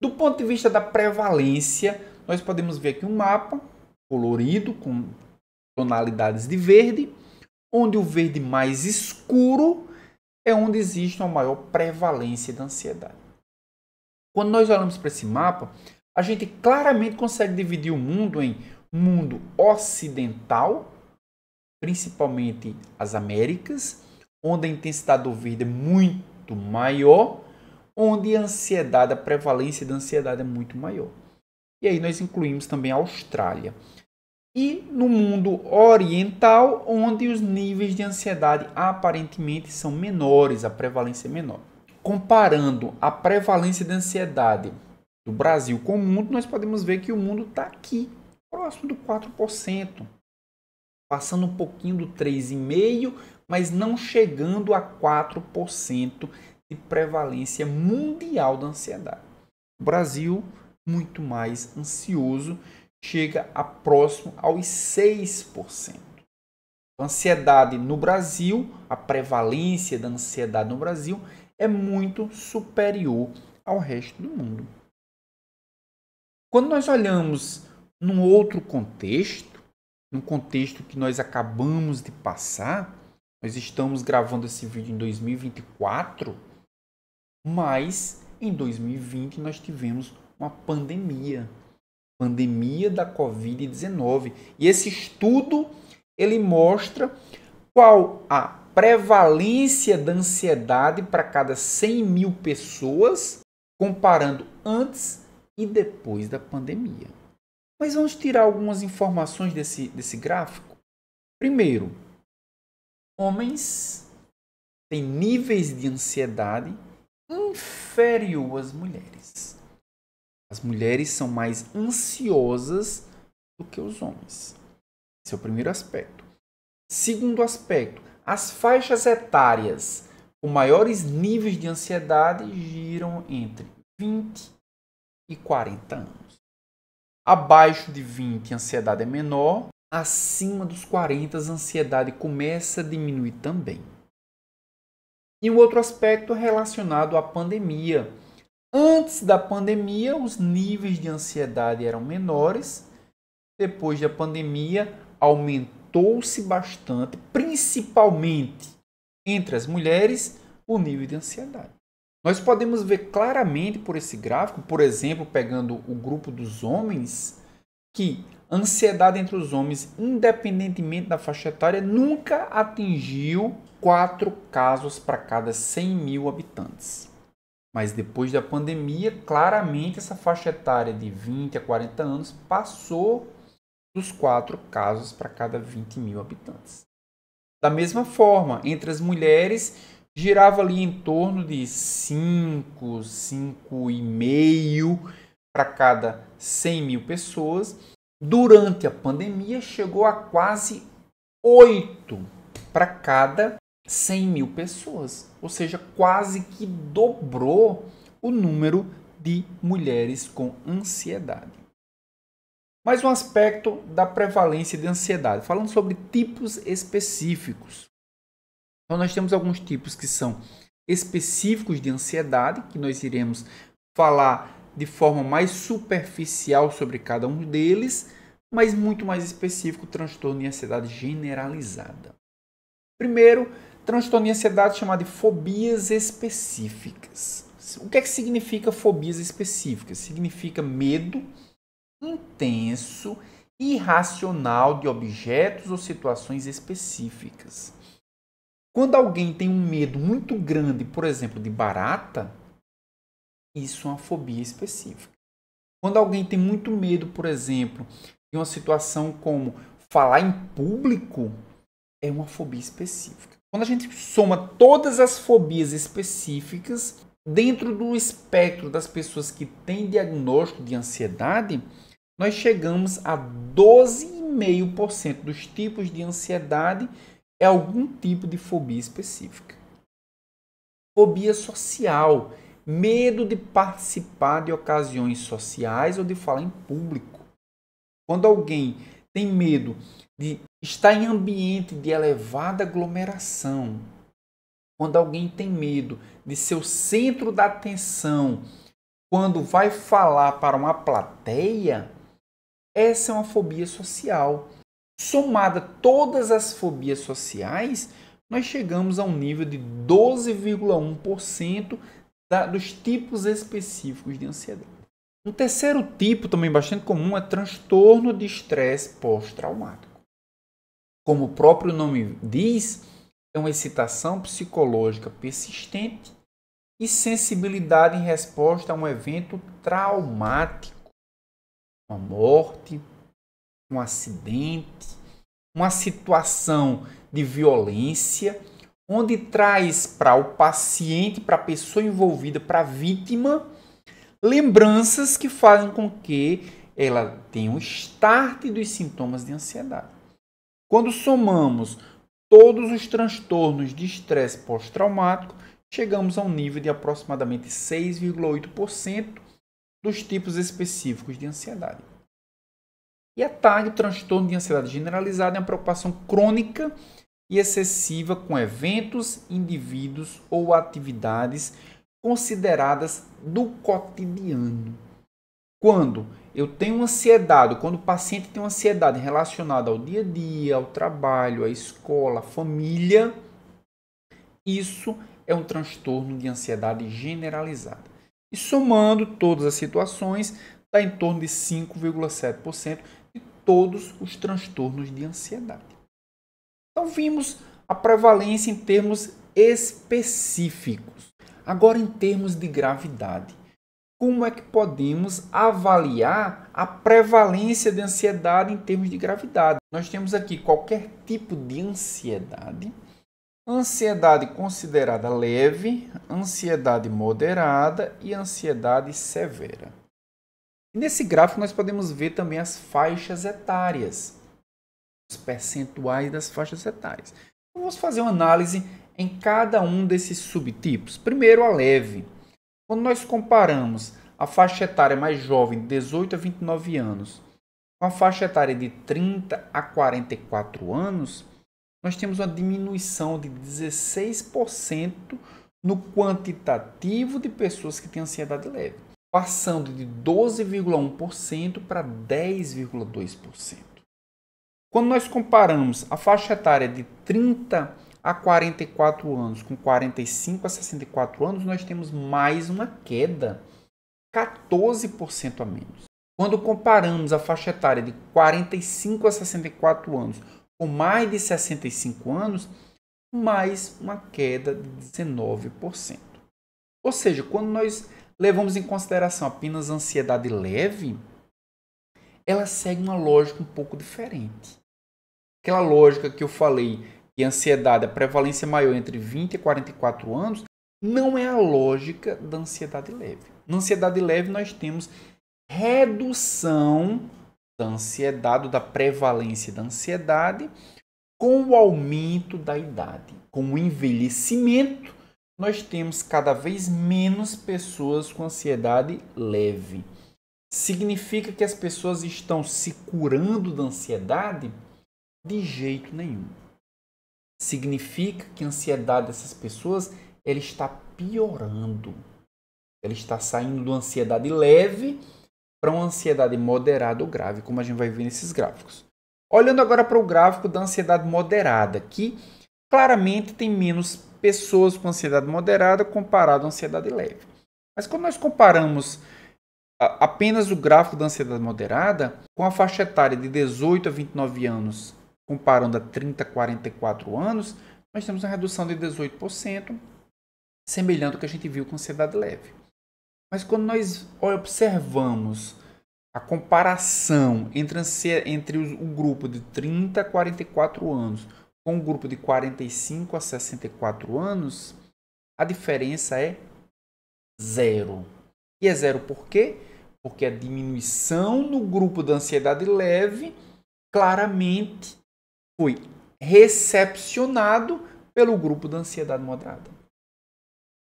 Do ponto de vista da prevalência, nós podemos ver aqui um mapa colorido com tonalidades de verde, onde o verde mais escuro é onde existe uma maior prevalência da ansiedade. Quando nós olhamos para esse mapa, a gente claramente consegue dividir o mundo em mundo ocidental, principalmente as Américas, onde a intensidade do verde é muito maior, onde a ansiedade, a prevalência da ansiedade é muito maior. E aí nós incluímos também a Austrália. E no mundo oriental, onde os níveis de ansiedade aparentemente são menores, a prevalência é menor. Comparando a prevalência de ansiedade do Brasil com o mundo, nós podemos ver que o mundo está aqui, próximo do 4%, passando um pouquinho do 3,5%, mas não chegando a 4% de prevalência mundial da ansiedade. O Brasil, muito mais ansioso, chega a próximo aos 6%. A ansiedade no Brasil, a prevalência da ansiedade no Brasil é muito superior ao resto do mundo. Quando nós olhamos num outro contexto, num contexto que nós acabamos de passar. Nós estamos gravando esse vídeo em 2024, mas em 2020 nós tivemos uma pandemia, pandemia da COVID-19. E esse estudo ele mostra qual a prevalência da ansiedade para cada 100 mil pessoas, comparando antes e depois da pandemia. Mas vamos tirar algumas informações desse, desse gráfico. Primeiro, homens têm níveis de ansiedade inferior às mulheres. As mulheres são mais ansiosas do que os homens. Esse é o primeiro aspecto. Segundo aspecto, as faixas etárias com maiores níveis de ansiedade giram entre 20 e 40 anos. Abaixo de 20, a ansiedade é menor. Acima dos 40, a ansiedade começa a diminuir também. E o outro aspecto é relacionado à pandemia. Antes da pandemia, os níveis de ansiedade eram menores. Depois da pandemia, aumentou-se bastante, principalmente entre as mulheres, o nível de ansiedade. Nós podemos ver claramente por esse gráfico, por exemplo, pegando o grupo dos homens, que ansiedade entre os homens, independentemente da faixa etária, nunca atingiu 4 casos para cada 100 mil habitantes. Mas depois da pandemia, claramente essa faixa etária de 20 a 40 anos passou dos 4 casos para cada 20 mil habitantes. Da mesma forma, entre as mulheres, girava ali em torno de 5, 5,5 para cada 100 mil pessoas. Durante a pandemia, chegou a quase 8 para cada 100 mil pessoas, ou seja, quase que dobrou o número de mulheres com ansiedade. Mais um aspecto da prevalência de ansiedade, falando sobre tipos específicos. Então, nós temos alguns tipos que são específicos de ansiedade, que nós iremos falar de forma mais superficial sobre cada um deles, mas muito mais específico, transtorno de ansiedade generalizada. Primeiro, transtorno de ansiedade chamado de fobias específicas. O que é que significa fobias específicas? Significa medo intenso irracional de objetos ou situações específicas. Quando alguém tem um medo muito grande, por exemplo, de barata, isso é uma fobia específica. Quando alguém tem muito medo, por exemplo, de uma situação como falar em público, é uma fobia específica. Quando a gente soma todas as fobias específicas dentro do espectro das pessoas que têm diagnóstico de ansiedade, nós chegamos a 12,5% dos tipos de ansiedade é algum tipo de fobia específica. Fobia social, medo de participar de ocasiões sociais ou de falar em público. Quando alguém tem medo de estar em ambiente de elevada aglomeração, quando alguém tem medo de ser o centro da atenção, quando vai falar para uma plateia, essa é uma fobia social. Somada todas as fobias sociais, nós chegamos a um nível de 12,1% dos tipos específicos de ansiedade. Um terceiro tipo, também bastante comum, é transtorno de estresse pós-traumático. Como o próprio nome diz, é uma excitação psicológica persistente e sensibilidade em resposta a um evento traumático, uma morte, um acidente, uma situação de violência, onde traz para o paciente, para a pessoa envolvida, para a vítima, lembranças que fazem com que ela tenha um start dos sintomas de ansiedade. Quando somamos todos os transtornos de estresse pós-traumático, chegamos a um nível de aproximadamente 6,8% dos tipos específicos de ansiedade. E a é tarde, o transtorno de ansiedade generalizada é uma preocupação crônica e excessiva com eventos, indivíduos ou atividades consideradas do cotidiano. Quando eu tenho ansiedade, quando o paciente tem ansiedade relacionada ao dia a dia, ao trabalho, à escola, à família, isso é um transtorno de ansiedade generalizada. E somando todas as situações, está em torno de 5,7% todos os transtornos de ansiedade. Então, vimos a prevalência em termos específicos. Agora, em termos de gravidade, como é que podemos avaliar a prevalência de ansiedade em termos de gravidade? Nós temos aqui qualquer tipo de ansiedade, ansiedade considerada leve, ansiedade moderada e ansiedade severa. Nesse gráfico nós podemos ver também as faixas etárias, os percentuais das faixas etárias. Então, vamos fazer uma análise em cada um desses subtipos. Primeiro, a leve. Quando nós comparamos a faixa etária mais jovem, de 18 a 29 anos, com a faixa etária de 30 a 44 anos, nós temos uma diminuição de 16% no quantitativo de pessoas que têm ansiedade leve passando de 12,1% para 10,2%. Quando nós comparamos a faixa etária de 30 a 44 anos com 45 a 64 anos, nós temos mais uma queda, 14% a menos. Quando comparamos a faixa etária de 45 a 64 anos com mais de 65 anos, mais uma queda de 19%. Ou seja, quando nós levamos em consideração apenas ansiedade leve, ela segue uma lógica um pouco diferente. Aquela lógica que eu falei que ansiedade, é a prevalência maior entre 20 e 44 anos, não é a lógica da ansiedade leve. Na ansiedade leve nós temos redução da ansiedade, da prevalência da ansiedade, com o aumento da idade, com o envelhecimento nós temos cada vez menos pessoas com ansiedade leve. Significa que as pessoas estão se curando da ansiedade? De jeito nenhum. Significa que a ansiedade dessas pessoas ela está piorando. Ela está saindo de uma ansiedade leve para uma ansiedade moderada ou grave, como a gente vai ver nesses gráficos. Olhando agora para o gráfico da ansiedade moderada, que claramente tem menos pessoas com ansiedade moderada comparado à ansiedade leve. Mas quando nós comparamos apenas o gráfico da ansiedade moderada com a faixa etária de 18 a 29 anos, comparando a 30 a 44 anos, nós temos uma redução de 18%, semelhante ao que a gente viu com ansiedade leve. Mas quando nós observamos a comparação entre, entre o grupo de 30 a 44 anos com um grupo de 45 a 64 anos, a diferença é zero. E é zero por quê? Porque a diminuição no grupo da ansiedade leve claramente foi recepcionado pelo grupo da ansiedade moderada.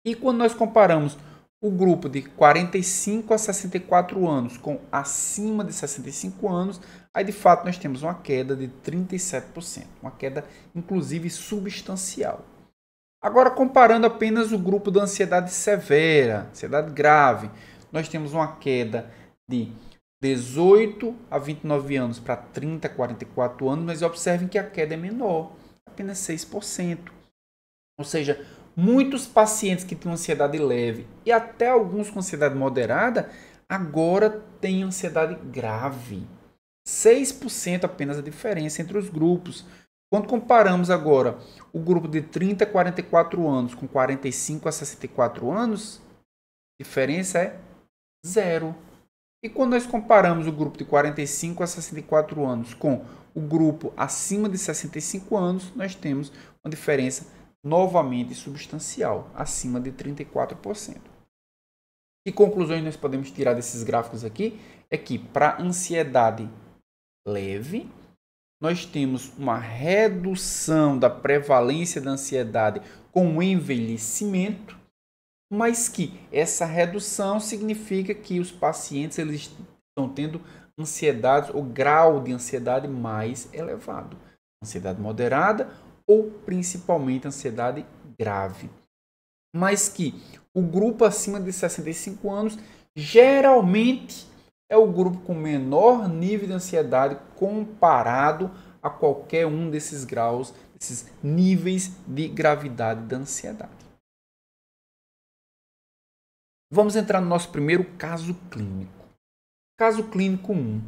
E quando nós comparamos o grupo de 45 a 64 anos com acima de 65 anos, Aí de fato nós temos uma queda de 37%, uma queda inclusive substancial. Agora comparando apenas o grupo da ansiedade severa, ansiedade grave, nós temos uma queda de 18 a 29 anos para 30 a 44 anos, mas observem que a queda é menor, apenas 6%. Ou seja, muitos pacientes que tinham ansiedade leve e até alguns com ansiedade moderada agora têm ansiedade grave 6% apenas a diferença entre os grupos. Quando comparamos agora o grupo de 30 a 44 anos com 45 a 64 anos, a diferença é zero. E quando nós comparamos o grupo de 45 a 64 anos com o grupo acima de 65 anos, nós temos uma diferença novamente substancial, acima de 34%. E conclusões nós podemos tirar desses gráficos aqui é que para ansiedade leve. Nós temos uma redução da prevalência da ansiedade com o envelhecimento, mas que essa redução significa que os pacientes eles estão tendo ansiedade ou grau de ansiedade mais elevado, ansiedade moderada ou principalmente ansiedade grave. Mas que o grupo acima de 65 anos geralmente é o grupo com menor nível de ansiedade comparado a qualquer um desses graus, desses níveis de gravidade da ansiedade. Vamos entrar no nosso primeiro caso clínico. Caso clínico 1.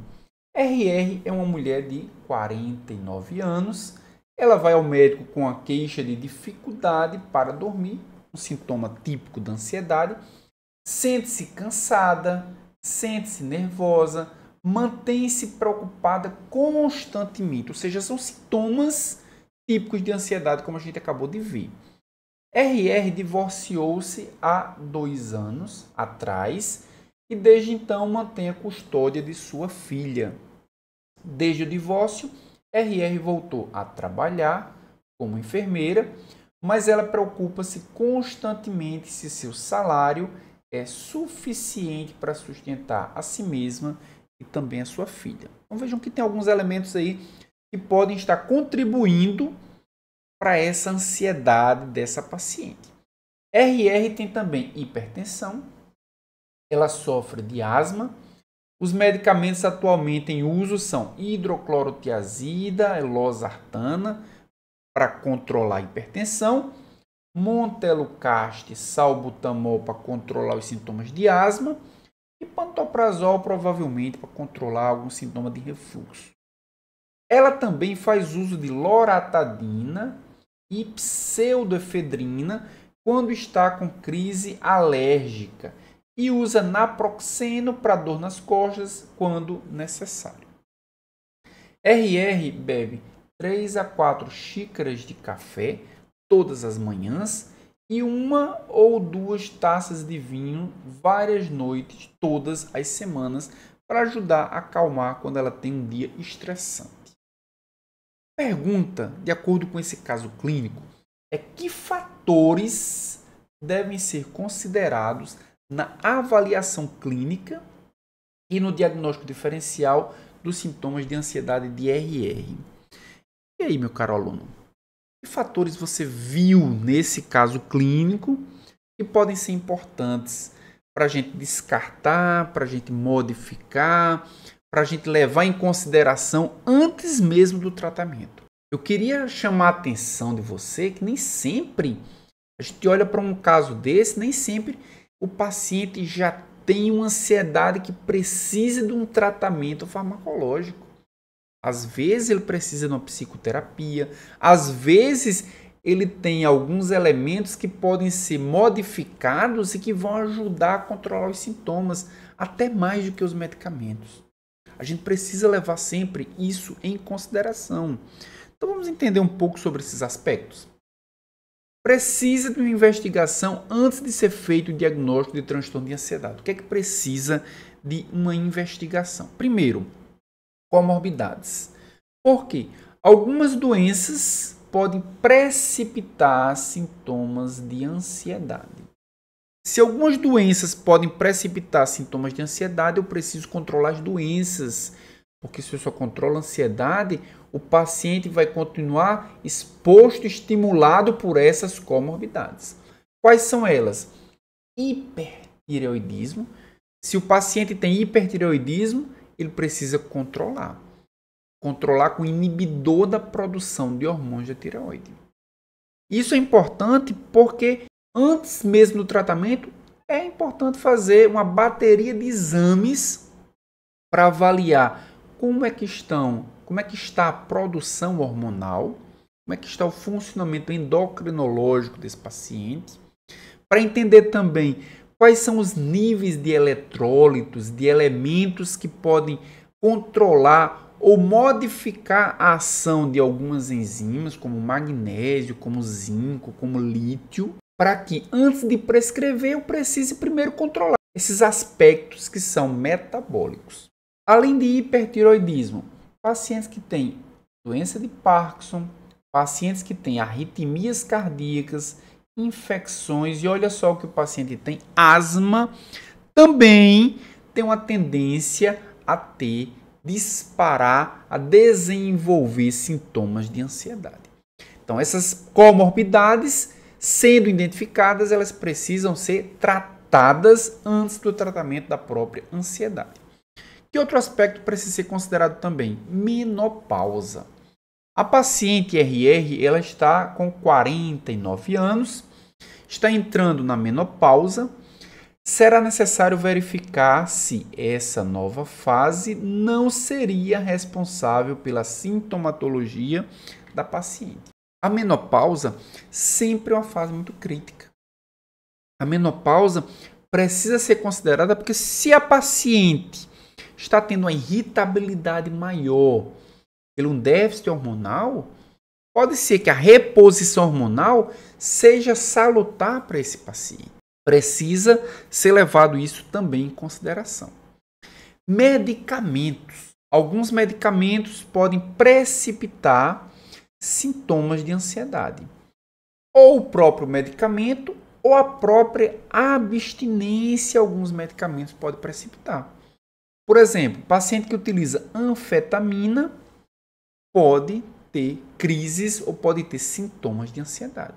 RR é uma mulher de 49 anos. Ela vai ao médico com a queixa de dificuldade para dormir, um sintoma típico da ansiedade. Sente-se cansada, sente-se nervosa, mantém-se preocupada constantemente. Ou seja, são sintomas típicos de ansiedade, como a gente acabou de ver. RR divorciou-se há dois anos atrás e desde então mantém a custódia de sua filha. Desde o divórcio, RR voltou a trabalhar como enfermeira, mas ela preocupa-se constantemente se seu salário é suficiente para sustentar a si mesma e também a sua filha. Então vejam que tem alguns elementos aí que podem estar contribuindo para essa ansiedade dessa paciente. RR tem também hipertensão, ela sofre de asma. Os medicamentos atualmente em uso são hidroclorotiazida, losartana para controlar a hipertensão montelucaste, salbutamol para controlar os sintomas de asma e pantoprazol provavelmente para controlar algum sintoma de refluxo. Ela também faz uso de loratadina e pseudoefedrina quando está com crise alérgica e usa naproxeno para dor nas costas quando necessário. RR bebe 3 a 4 xícaras de café todas as manhãs e uma ou duas taças de vinho várias noites, todas as semanas, para ajudar a acalmar quando ela tem um dia estressante. Pergunta, de acordo com esse caso clínico, é que fatores devem ser considerados na avaliação clínica e no diagnóstico diferencial dos sintomas de ansiedade de RR. E aí, meu caro aluno? Que fatores você viu nesse caso clínico que podem ser importantes para a gente descartar, para a gente modificar, para a gente levar em consideração antes mesmo do tratamento? Eu queria chamar a atenção de você que nem sempre a gente olha para um caso desse, nem sempre o paciente já tem uma ansiedade que precisa de um tratamento farmacológico. Às vezes ele precisa de uma psicoterapia, às vezes ele tem alguns elementos que podem ser modificados e que vão ajudar a controlar os sintomas, até mais do que os medicamentos. A gente precisa levar sempre isso em consideração. Então vamos entender um pouco sobre esses aspectos. Precisa de uma investigação antes de ser feito o diagnóstico de transtorno de ansiedade. O que é que precisa de uma investigação? Primeiro, comorbidades. Por quê? Algumas doenças podem precipitar sintomas de ansiedade. Se algumas doenças podem precipitar sintomas de ansiedade, eu preciso controlar as doenças, porque se eu só controlo a ansiedade, o paciente vai continuar exposto, estimulado por essas comorbidades. Quais são elas? Hipertireoidismo. Se o paciente tem hipertireoidismo, ele precisa controlar. Controlar com inibidor da produção de hormônios da tireoide. Isso é importante porque antes mesmo do tratamento é importante fazer uma bateria de exames para avaliar como é que estão, como é que está a produção hormonal, como é que está o funcionamento endocrinológico desse paciente, para entender também Quais são os níveis de eletrólitos, de elementos que podem controlar ou modificar a ação de algumas enzimas, como magnésio, como zinco, como lítio, para que antes de prescrever eu precise primeiro controlar esses aspectos que são metabólicos. Além de hipertiroidismo, pacientes que têm doença de Parkinson, pacientes que têm arritmias cardíacas infecções. E olha só o que o paciente tem: asma também tem uma tendência a ter, disparar, a desenvolver sintomas de ansiedade. Então, essas comorbidades, sendo identificadas, elas precisam ser tratadas antes do tratamento da própria ansiedade. Que outro aspecto precisa ser considerado também? Menopausa. A paciente RR ela está com 49 anos está entrando na menopausa, será necessário verificar se essa nova fase não seria responsável pela sintomatologia da paciente. A menopausa sempre é uma fase muito crítica. A menopausa precisa ser considerada porque se a paciente está tendo uma irritabilidade maior pelo déficit hormonal, Pode ser que a reposição hormonal seja salutar para esse paciente. Precisa ser levado isso também em consideração. Medicamentos. Alguns medicamentos podem precipitar sintomas de ansiedade. Ou o próprio medicamento ou a própria abstinência alguns medicamentos podem precipitar. Por exemplo, paciente que utiliza anfetamina pode ter crises ou pode ter sintomas de ansiedade.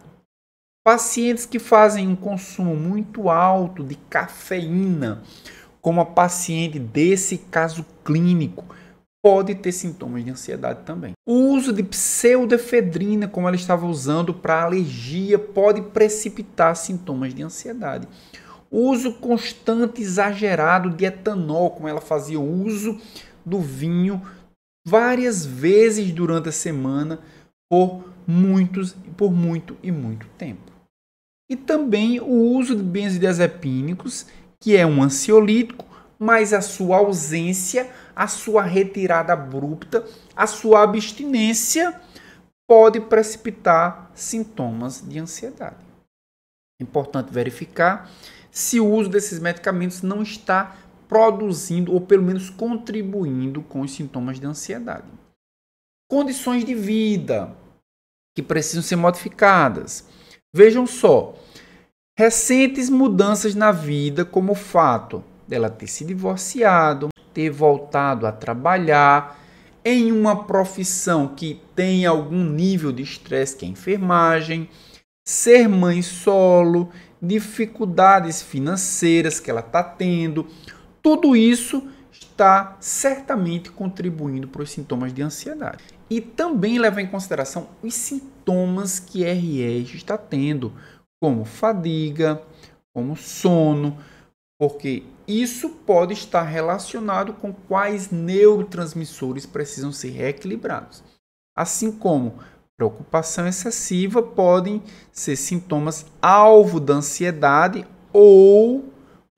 Pacientes que fazem um consumo muito alto de cafeína, como a paciente desse caso clínico, pode ter sintomas de ansiedade também. O uso de pseudoefedrina, como ela estava usando para alergia, pode precipitar sintomas de ansiedade. O uso constante exagerado de etanol, como ela fazia o uso do vinho várias vezes durante a semana por muitos por muito e muito tempo. E também o uso de benzodiazepínicos, que é um ansiolítico, mas a sua ausência, a sua retirada abrupta, a sua abstinência pode precipitar sintomas de ansiedade. Importante verificar se o uso desses medicamentos não está produzindo ou pelo menos contribuindo com os sintomas de ansiedade. Condições de vida que precisam ser modificadas. Vejam só, recentes mudanças na vida, como o fato dela ter se divorciado, ter voltado a trabalhar em uma profissão que tem algum nível de estresse, que é a enfermagem, ser mãe solo, dificuldades financeiras que ela está tendo, tudo isso está certamente contribuindo para os sintomas de ansiedade. E também leva em consideração os sintomas que RS está tendo, como fadiga, como sono, porque isso pode estar relacionado com quais neurotransmissores precisam ser reequilibrados. Assim como preocupação excessiva podem ser sintomas alvo da ansiedade ou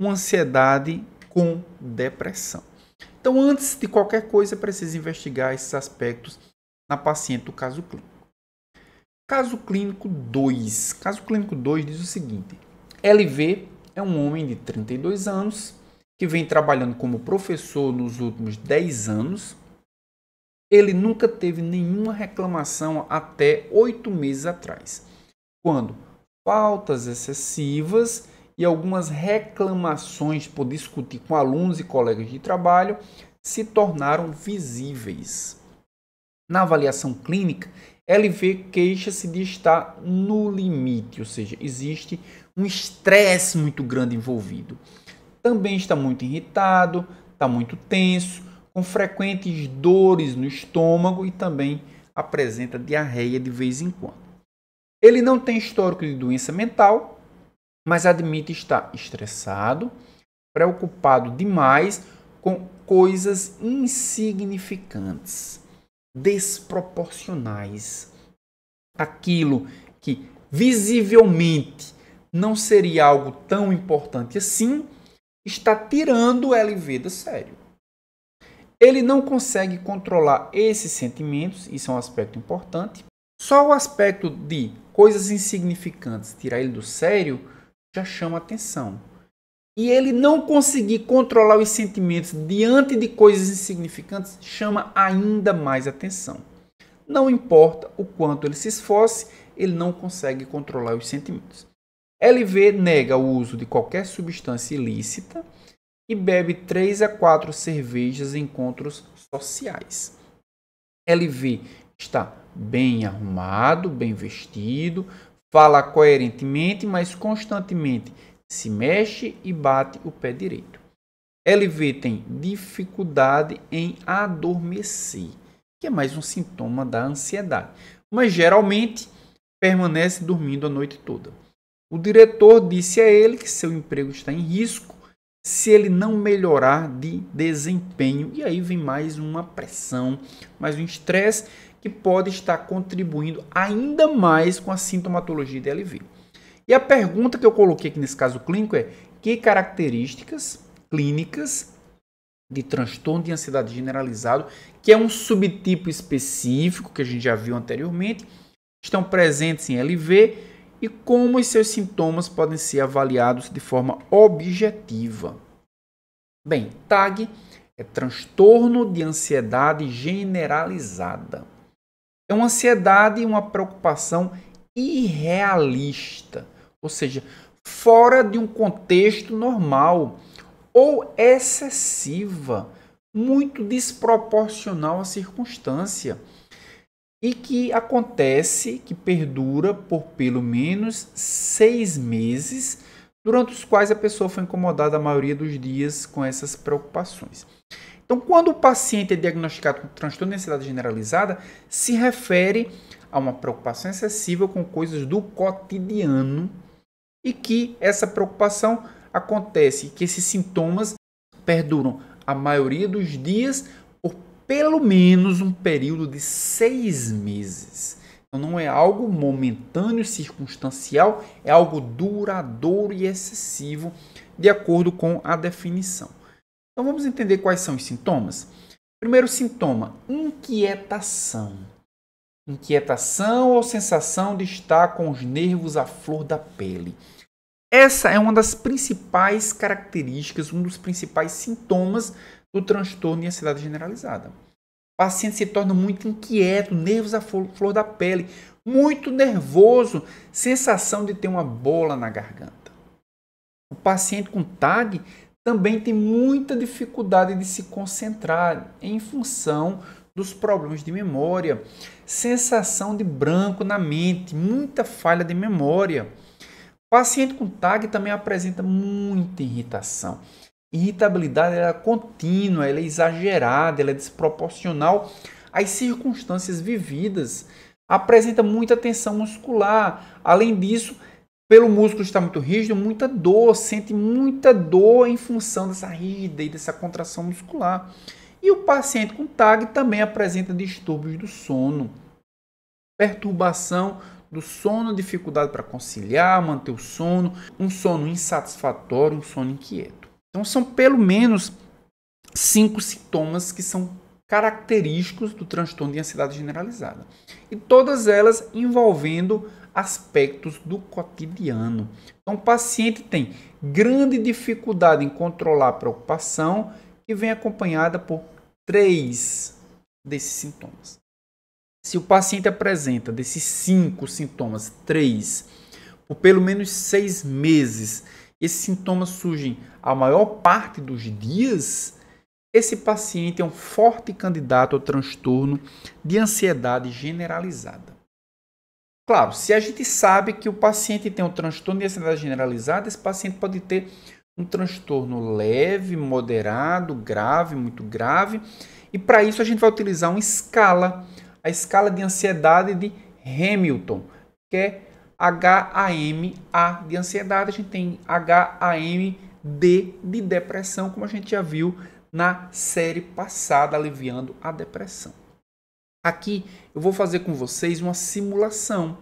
uma ansiedade com depressão. Então, antes de qualquer coisa, precisa investigar esses aspectos na paciente do caso clínico. Caso clínico 2. Caso clínico 2 diz o seguinte: LV é um homem de 32 anos que vem trabalhando como professor nos últimos 10 anos. Ele nunca teve nenhuma reclamação até oito meses atrás, quando faltas excessivas e algumas reclamações por discutir com alunos e colegas de trabalho se tornaram visíveis. Na avaliação clínica, LV queixa-se de estar no limite, ou seja, existe um estresse muito grande envolvido. Também está muito irritado, está muito tenso, com frequentes dores no estômago e também apresenta diarreia de vez em quando. Ele não tem histórico de doença mental, mas admite estar estressado, preocupado demais com coisas insignificantes, desproporcionais. Aquilo que visivelmente não seria algo tão importante assim, está tirando o LV do sério. Ele não consegue controlar esses sentimentos, isso é um aspecto importante. Só o aspecto de coisas insignificantes tirar ele do sério já chama atenção. E ele não conseguir controlar os sentimentos diante de coisas insignificantes chama ainda mais atenção. Não importa o quanto ele se esforce, ele não consegue controlar os sentimentos. LV nega o uso de qualquer substância ilícita e bebe 3 a 4 cervejas em encontros sociais. LV está bem arrumado, bem vestido, fala coerentemente, mas constantemente se mexe e bate o pé direito. LV tem dificuldade em adormecer, que é mais um sintoma da ansiedade, mas geralmente permanece dormindo a noite toda. O diretor disse a ele que seu emprego está em risco se ele não melhorar de desempenho. E aí vem mais uma pressão, mais um estresse que pode estar contribuindo ainda mais com a sintomatologia de LV. E a pergunta que eu coloquei aqui nesse caso clínico é: que características clínicas de transtorno de ansiedade generalizado, que é um subtipo específico que a gente já viu anteriormente, estão presentes em LV e como os seus sintomas podem ser avaliados de forma objetiva. Bem, TAG é transtorno de ansiedade generalizada. É uma ansiedade e uma preocupação irrealista, ou seja, fora de um contexto normal ou excessiva, muito desproporcional à circunstância e que acontece, que perdura por pelo menos seis meses, durante os quais a pessoa foi incomodada a maioria dos dias com essas preocupações. Então, quando o paciente é diagnosticado com transtorno de ansiedade generalizada, se refere a uma preocupação excessiva com coisas do cotidiano e que essa preocupação acontece, que esses sintomas perduram a maioria dos dias por pelo menos um período de seis meses. Então, não é algo momentâneo, circunstancial, é algo duradouro e excessivo, de acordo com a definição. Então vamos entender quais são os sintomas? Primeiro sintoma, inquietação. Inquietação ou sensação de estar com os nervos à flor da pele. Essa é uma das principais características, um dos principais sintomas do transtorno de ansiedade generalizada. O paciente se torna muito inquieto, nervos à flor da pele, muito nervoso, sensação de ter uma bola na garganta. O paciente com TAG também tem muita dificuldade de se concentrar em função dos problemas de memória, sensação de branco na mente, muita falha de memória. O paciente com TAG também apresenta muita irritação. Irritabilidade ela é contínua, ela é exagerada, ela é desproporcional às circunstâncias vividas. Apresenta muita tensão muscular. Além disso, pelo músculo estar muito rígido, muita dor, sente muita dor em função dessa rigidez, dessa contração muscular. E o paciente com TAG também apresenta distúrbios do sono, perturbação do sono, dificuldade para conciliar, manter o sono, um sono insatisfatório, um sono inquieto. Então são pelo menos cinco sintomas que são característicos do transtorno de ansiedade generalizada. E todas elas envolvendo aspectos do cotidiano. Então, o paciente tem grande dificuldade em controlar a preocupação, que vem acompanhada por três desses sintomas. Se o paciente apresenta desses cinco sintomas, três, por pelo menos seis meses, esses sintomas surgem a maior parte dos dias, esse paciente é um forte candidato ao transtorno de ansiedade generalizada. Claro, se a gente sabe que o paciente tem um transtorno de ansiedade generalizada, esse paciente pode ter um transtorno leve, moderado, grave, muito grave. E para isso a gente vai utilizar uma escala, a escala de ansiedade de Hamilton, que é HAM-A de ansiedade. A gente tem HAMD de depressão, como a gente já viu na série passada, aliviando a depressão. Aqui eu vou fazer com vocês uma simulação.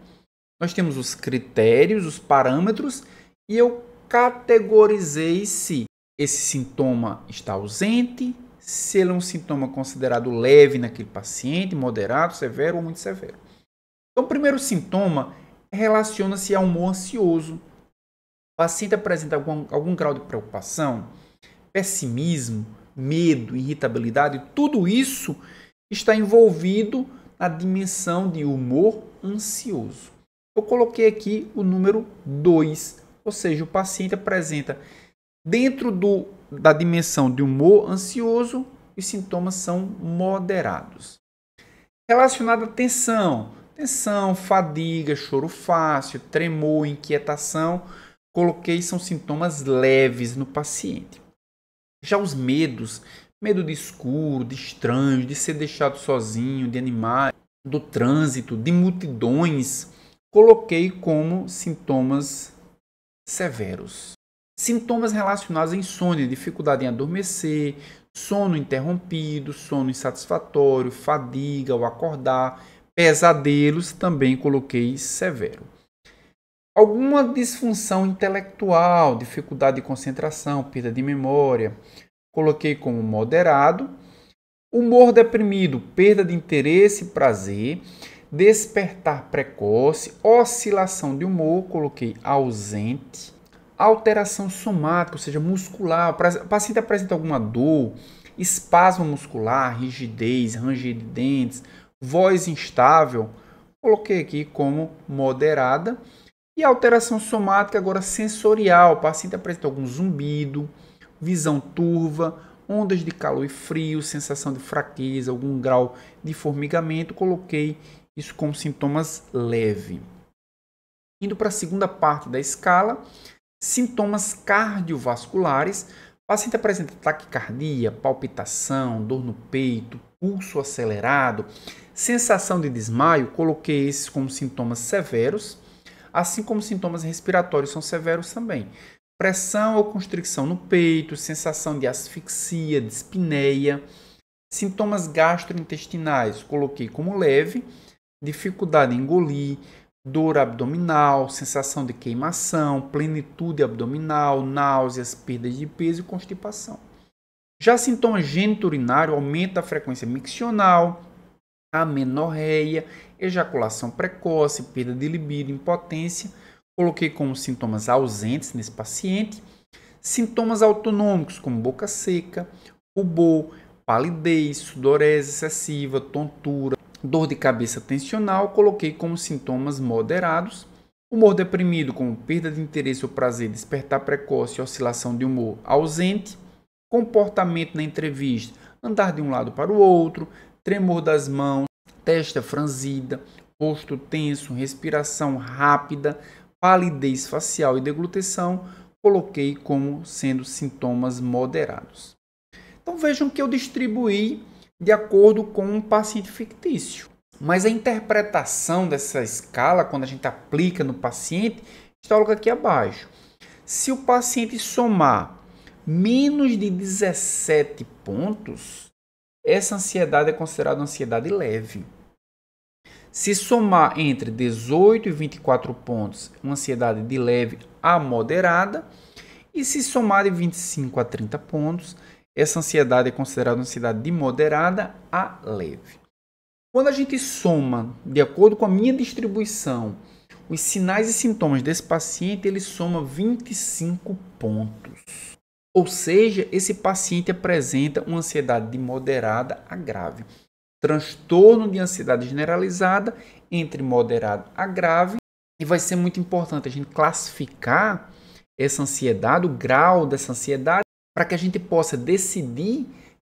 Nós temos os critérios, os parâmetros e eu categorizei se esse sintoma está ausente, se ele é um sintoma considerado leve naquele paciente, moderado, severo ou muito severo. Então, o primeiro sintoma relaciona-se a humor ansioso. O paciente apresenta algum, algum grau de preocupação, pessimismo, medo, irritabilidade, tudo isso está envolvido na dimensão de humor ansioso. Eu coloquei aqui o número 2, ou seja, o paciente apresenta dentro do, da dimensão de humor ansioso, os sintomas são moderados. Relacionado à tensão, tensão, fadiga, choro fácil, tremor, inquietação, coloquei são sintomas leves no paciente. Já os medos Medo de escuro, de estranho, de ser deixado sozinho, de animais, do trânsito, de multidões, coloquei como sintomas severos. Sintomas relacionados à insônia, dificuldade em adormecer, sono interrompido, sono insatisfatório, fadiga ao acordar, pesadelos, também coloquei severo. Alguma disfunção intelectual, dificuldade de concentração, perda de memória, coloquei como moderado. Humor deprimido, perda de interesse e prazer, despertar precoce, oscilação de humor, coloquei ausente, alteração somática, ou seja, muscular, o paciente apresenta alguma dor, espasmo muscular, rigidez, ranger de dentes, voz instável, coloquei aqui como moderada. E alteração somática agora sensorial, o paciente apresenta algum zumbido, visão turva, ondas de calor e frio, sensação de fraqueza, algum grau de formigamento, coloquei isso como sintomas leve. Indo para a segunda parte da escala, sintomas cardiovasculares, o paciente apresenta taquicardia, palpitação, dor no peito, pulso acelerado, sensação de desmaio, coloquei esses como sintomas severos, assim como sintomas respiratórios são severos também pressão ou constricção no peito, sensação de asfixia, dispneia, sintomas gastrointestinais, coloquei como leve, dificuldade em engolir, dor abdominal, sensação de queimação, plenitude abdominal, náuseas, perda de peso e constipação. Já sintomas geniturinário aumenta a frequência miccional, amenorreia, ejaculação precoce, perda de libido, impotência, Coloquei como sintomas ausentes nesse paciente sintomas autonômicos como boca seca, rubor, palidez, sudorese excessiva, tontura, dor de cabeça tensional, coloquei como sintomas moderados. Humor deprimido, como perda de interesse ou prazer, despertar precoce, oscilação de humor ausente. Comportamento na entrevista, andar de um lado para o outro, tremor das mãos, testa franzida, rosto tenso, respiração rápida, palidez facial e deglutição, coloquei como sendo sintomas moderados. Então vejam que eu distribuí de acordo com um paciente fictício. Mas a interpretação dessa escala, quando a gente aplica no paciente, está logo aqui abaixo. Se o paciente somar menos de 17 pontos, essa ansiedade é considerada ansiedade leve. Se somar entre 18 e 24 pontos, uma ansiedade de leve a moderada, e se somar de 25 a 30 pontos, essa ansiedade é considerada uma ansiedade de moderada a leve. Quando a gente soma, de acordo com a minha distribuição, os sinais e sintomas desse paciente, ele soma 25 pontos. Ou seja, esse paciente apresenta uma ansiedade de moderada a grave transtorno de ansiedade generalizada entre moderado a grave. E vai ser muito importante a gente classificar essa ansiedade, o grau dessa ansiedade, para que a gente possa decidir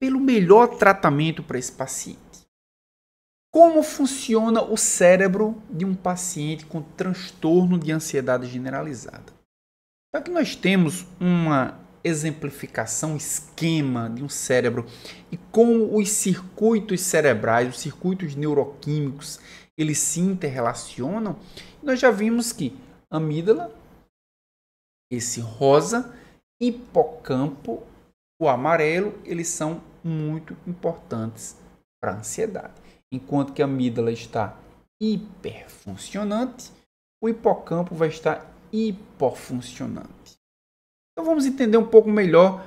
pelo melhor tratamento para esse paciente. Como funciona o cérebro de um paciente com transtorno de ansiedade generalizada? Já aqui nós temos uma exemplificação, esquema de um cérebro e como os circuitos cerebrais, os circuitos neuroquímicos, eles se interrelacionam, nós já vimos que amígdala, esse rosa, hipocampo, o amarelo, eles são muito importantes para a ansiedade. Enquanto que a amígdala está hiperfuncionante, o hipocampo vai estar hipofuncionante. Então vamos entender um pouco melhor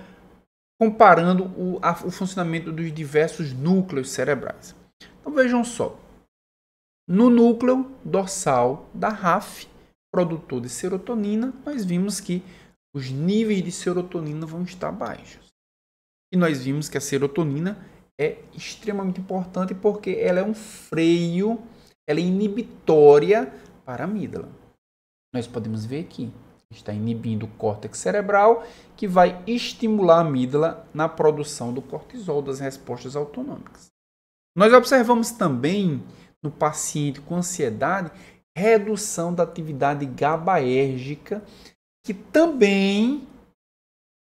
comparando o, a, o funcionamento dos diversos núcleos cerebrais. Então vejam só. No núcleo dorsal da RAF, produtor de serotonina, nós vimos que os níveis de serotonina vão estar baixos. E nós vimos que a serotonina é extremamente importante porque ela é um freio, ela é inibitória para a amígdala. Nós podemos ver aqui Está inibindo o córtex cerebral, que vai estimular a amígdala na produção do cortisol, das respostas autonômicas. Nós observamos também no paciente com ansiedade redução da atividade gabaérgica, que também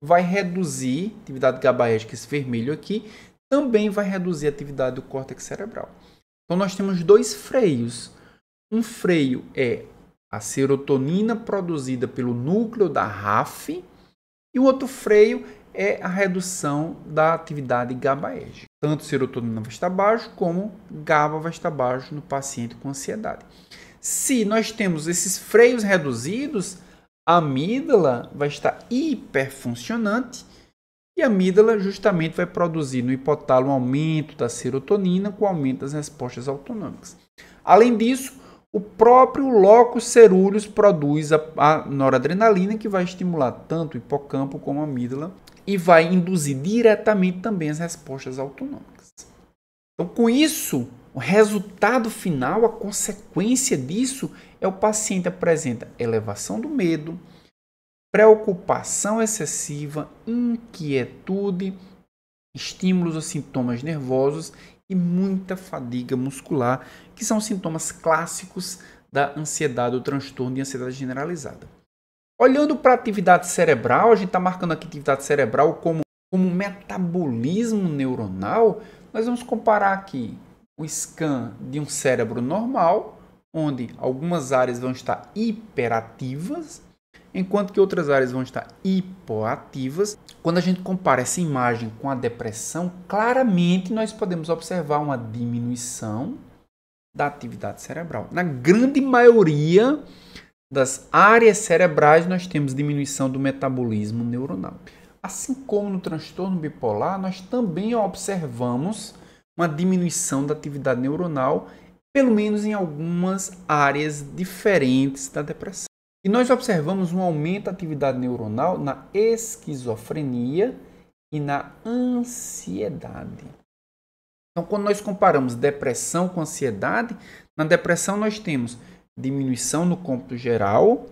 vai reduzir, atividade gabaérgica, esse vermelho aqui, também vai reduzir a atividade do córtex cerebral. Então nós temos dois freios. Um freio é a serotonina produzida pelo núcleo da RAF, e o outro freio é a redução da atividade GABAérgica. Tanto serotonina vai estar baixo, como GABA vai estar baixo no paciente com ansiedade. Se nós temos esses freios reduzidos, a amígdala vai estar hiperfuncionante e a amígdala justamente vai produzir no hipotálamo um aumento da serotonina com aumento das respostas autonômicas. Além disso, o próprio locus cerúleos produz a, a noradrenalina que vai estimular tanto o hipocampo como a amígdala e vai induzir diretamente também as respostas autonômicas. Então, com isso, o resultado final, a consequência disso é o paciente apresenta elevação do medo, preocupação excessiva, inquietude, estímulos ou sintomas nervosos e muita fadiga muscular, que são sintomas clássicos da ansiedade ou transtorno de ansiedade generalizada. Olhando para a atividade cerebral, a gente está marcando aqui atividade cerebral como, como metabolismo neuronal. Nós vamos comparar aqui o scan de um cérebro normal, onde algumas áreas vão estar hiperativas enquanto que outras áreas vão estar hipoativas. Quando a gente compara essa imagem com a depressão, claramente nós podemos observar uma diminuição da atividade cerebral. Na grande maioria das áreas cerebrais, nós temos diminuição do metabolismo neuronal. Assim como no transtorno bipolar, nós também observamos uma diminuição da atividade neuronal, pelo menos em algumas áreas diferentes da depressão. E nós observamos um aumento da atividade neuronal na esquizofrenia e na ansiedade. Então, quando nós comparamos depressão com ansiedade, na depressão nós temos diminuição no cômputo geral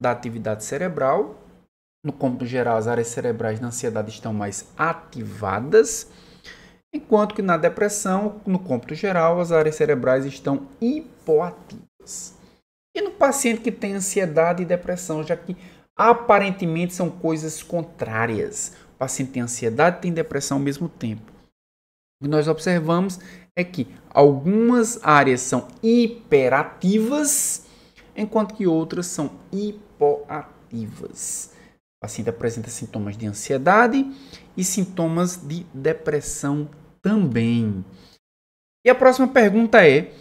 da atividade cerebral. No cômputo geral, as áreas cerebrais na ansiedade estão mais ativadas, enquanto que na depressão, no cômputo geral, as áreas cerebrais estão hipoativas no paciente que tem ansiedade e depressão, já que aparentemente são coisas contrárias. O paciente tem ansiedade e tem depressão ao mesmo tempo. O que nós observamos é que algumas áreas são hiperativas, enquanto que outras são hipoativas. O paciente apresenta sintomas de ansiedade e sintomas de depressão também. E a próxima pergunta é: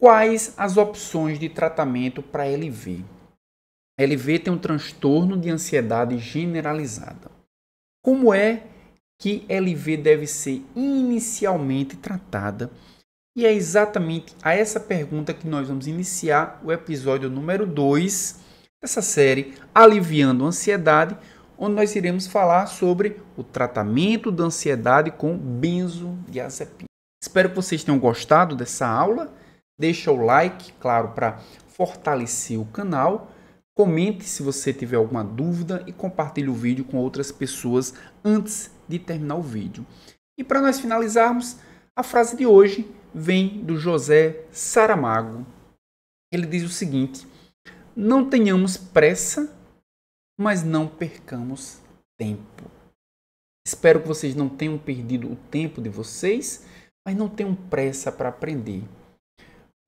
Quais as opções de tratamento para LV? LV tem um transtorno de ansiedade generalizada. Como é que LV deve ser inicialmente tratada? E é exatamente a essa pergunta que nós vamos iniciar o episódio número 2 dessa série Aliviando a Ansiedade, onde nós iremos falar sobre o tratamento da ansiedade com benzodiazepina. Espero que vocês tenham gostado dessa aula Deixa o like, claro, para fortalecer o canal. Comente se você tiver alguma dúvida e compartilhe o vídeo com outras pessoas antes de terminar o vídeo. E para nós finalizarmos, a frase de hoje vem do José Saramago. Ele diz o seguinte: Não tenhamos pressa, mas não percamos tempo. Espero que vocês não tenham perdido o tempo de vocês, mas não tenham pressa para aprender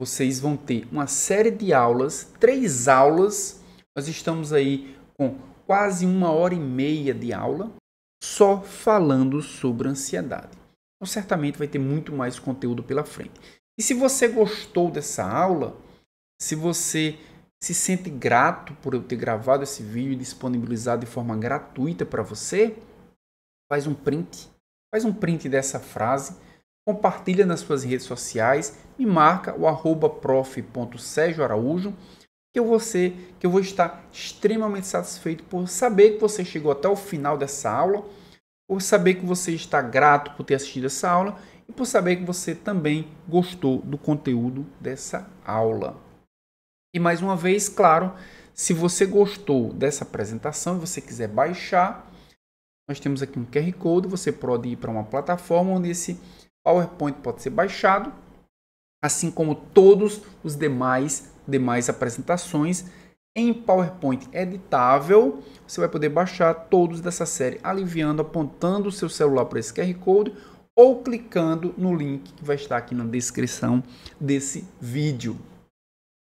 vocês vão ter uma série de aulas, três aulas. Nós estamos aí com quase uma hora e meia de aula só falando sobre ansiedade. Então, certamente vai ter muito mais conteúdo pela frente. E se você gostou dessa aula, se você se sente grato por eu ter gravado esse vídeo e disponibilizado de forma gratuita para você, faz um print. Faz um print dessa frase compartilha nas suas redes sociais, me marca o arroba que eu, vou ser, que eu vou estar extremamente satisfeito por saber que você chegou até o final dessa aula, por saber que você está grato por ter assistido essa aula e por saber que você também gostou do conteúdo dessa aula. E mais uma vez, claro, se você gostou dessa apresentação e você quiser baixar, nós temos aqui um QR Code, você pode ir para uma plataforma onde esse PowerPoint pode ser baixado, assim como todos os demais demais apresentações em PowerPoint editável. Você vai poder baixar todos dessa série aliviando, apontando o seu celular para esse QR Code ou clicando no link que vai estar aqui na descrição desse vídeo.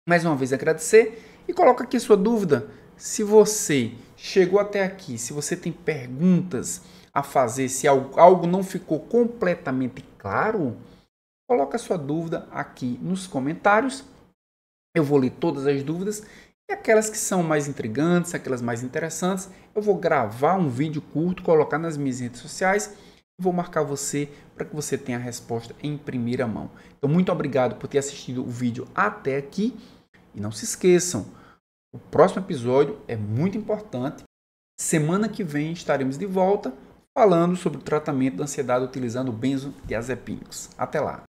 Mais uma vez agradecer e coloca aqui sua dúvida. Se você chegou até aqui, se você tem perguntas a fazer, se algo não ficou completamente claro? Coloca sua dúvida aqui nos comentários. Eu vou ler todas as dúvidas e aquelas que são mais intrigantes, aquelas mais interessantes, eu vou gravar um vídeo curto, colocar nas minhas redes sociais e vou marcar você para que você tenha a resposta em primeira mão. Então, muito obrigado por ter assistido o vídeo até aqui e não se esqueçam, o próximo episódio é muito importante. Semana que vem estaremos de volta falando sobre o tratamento da ansiedade utilizando benzo e azepínicos. Até lá!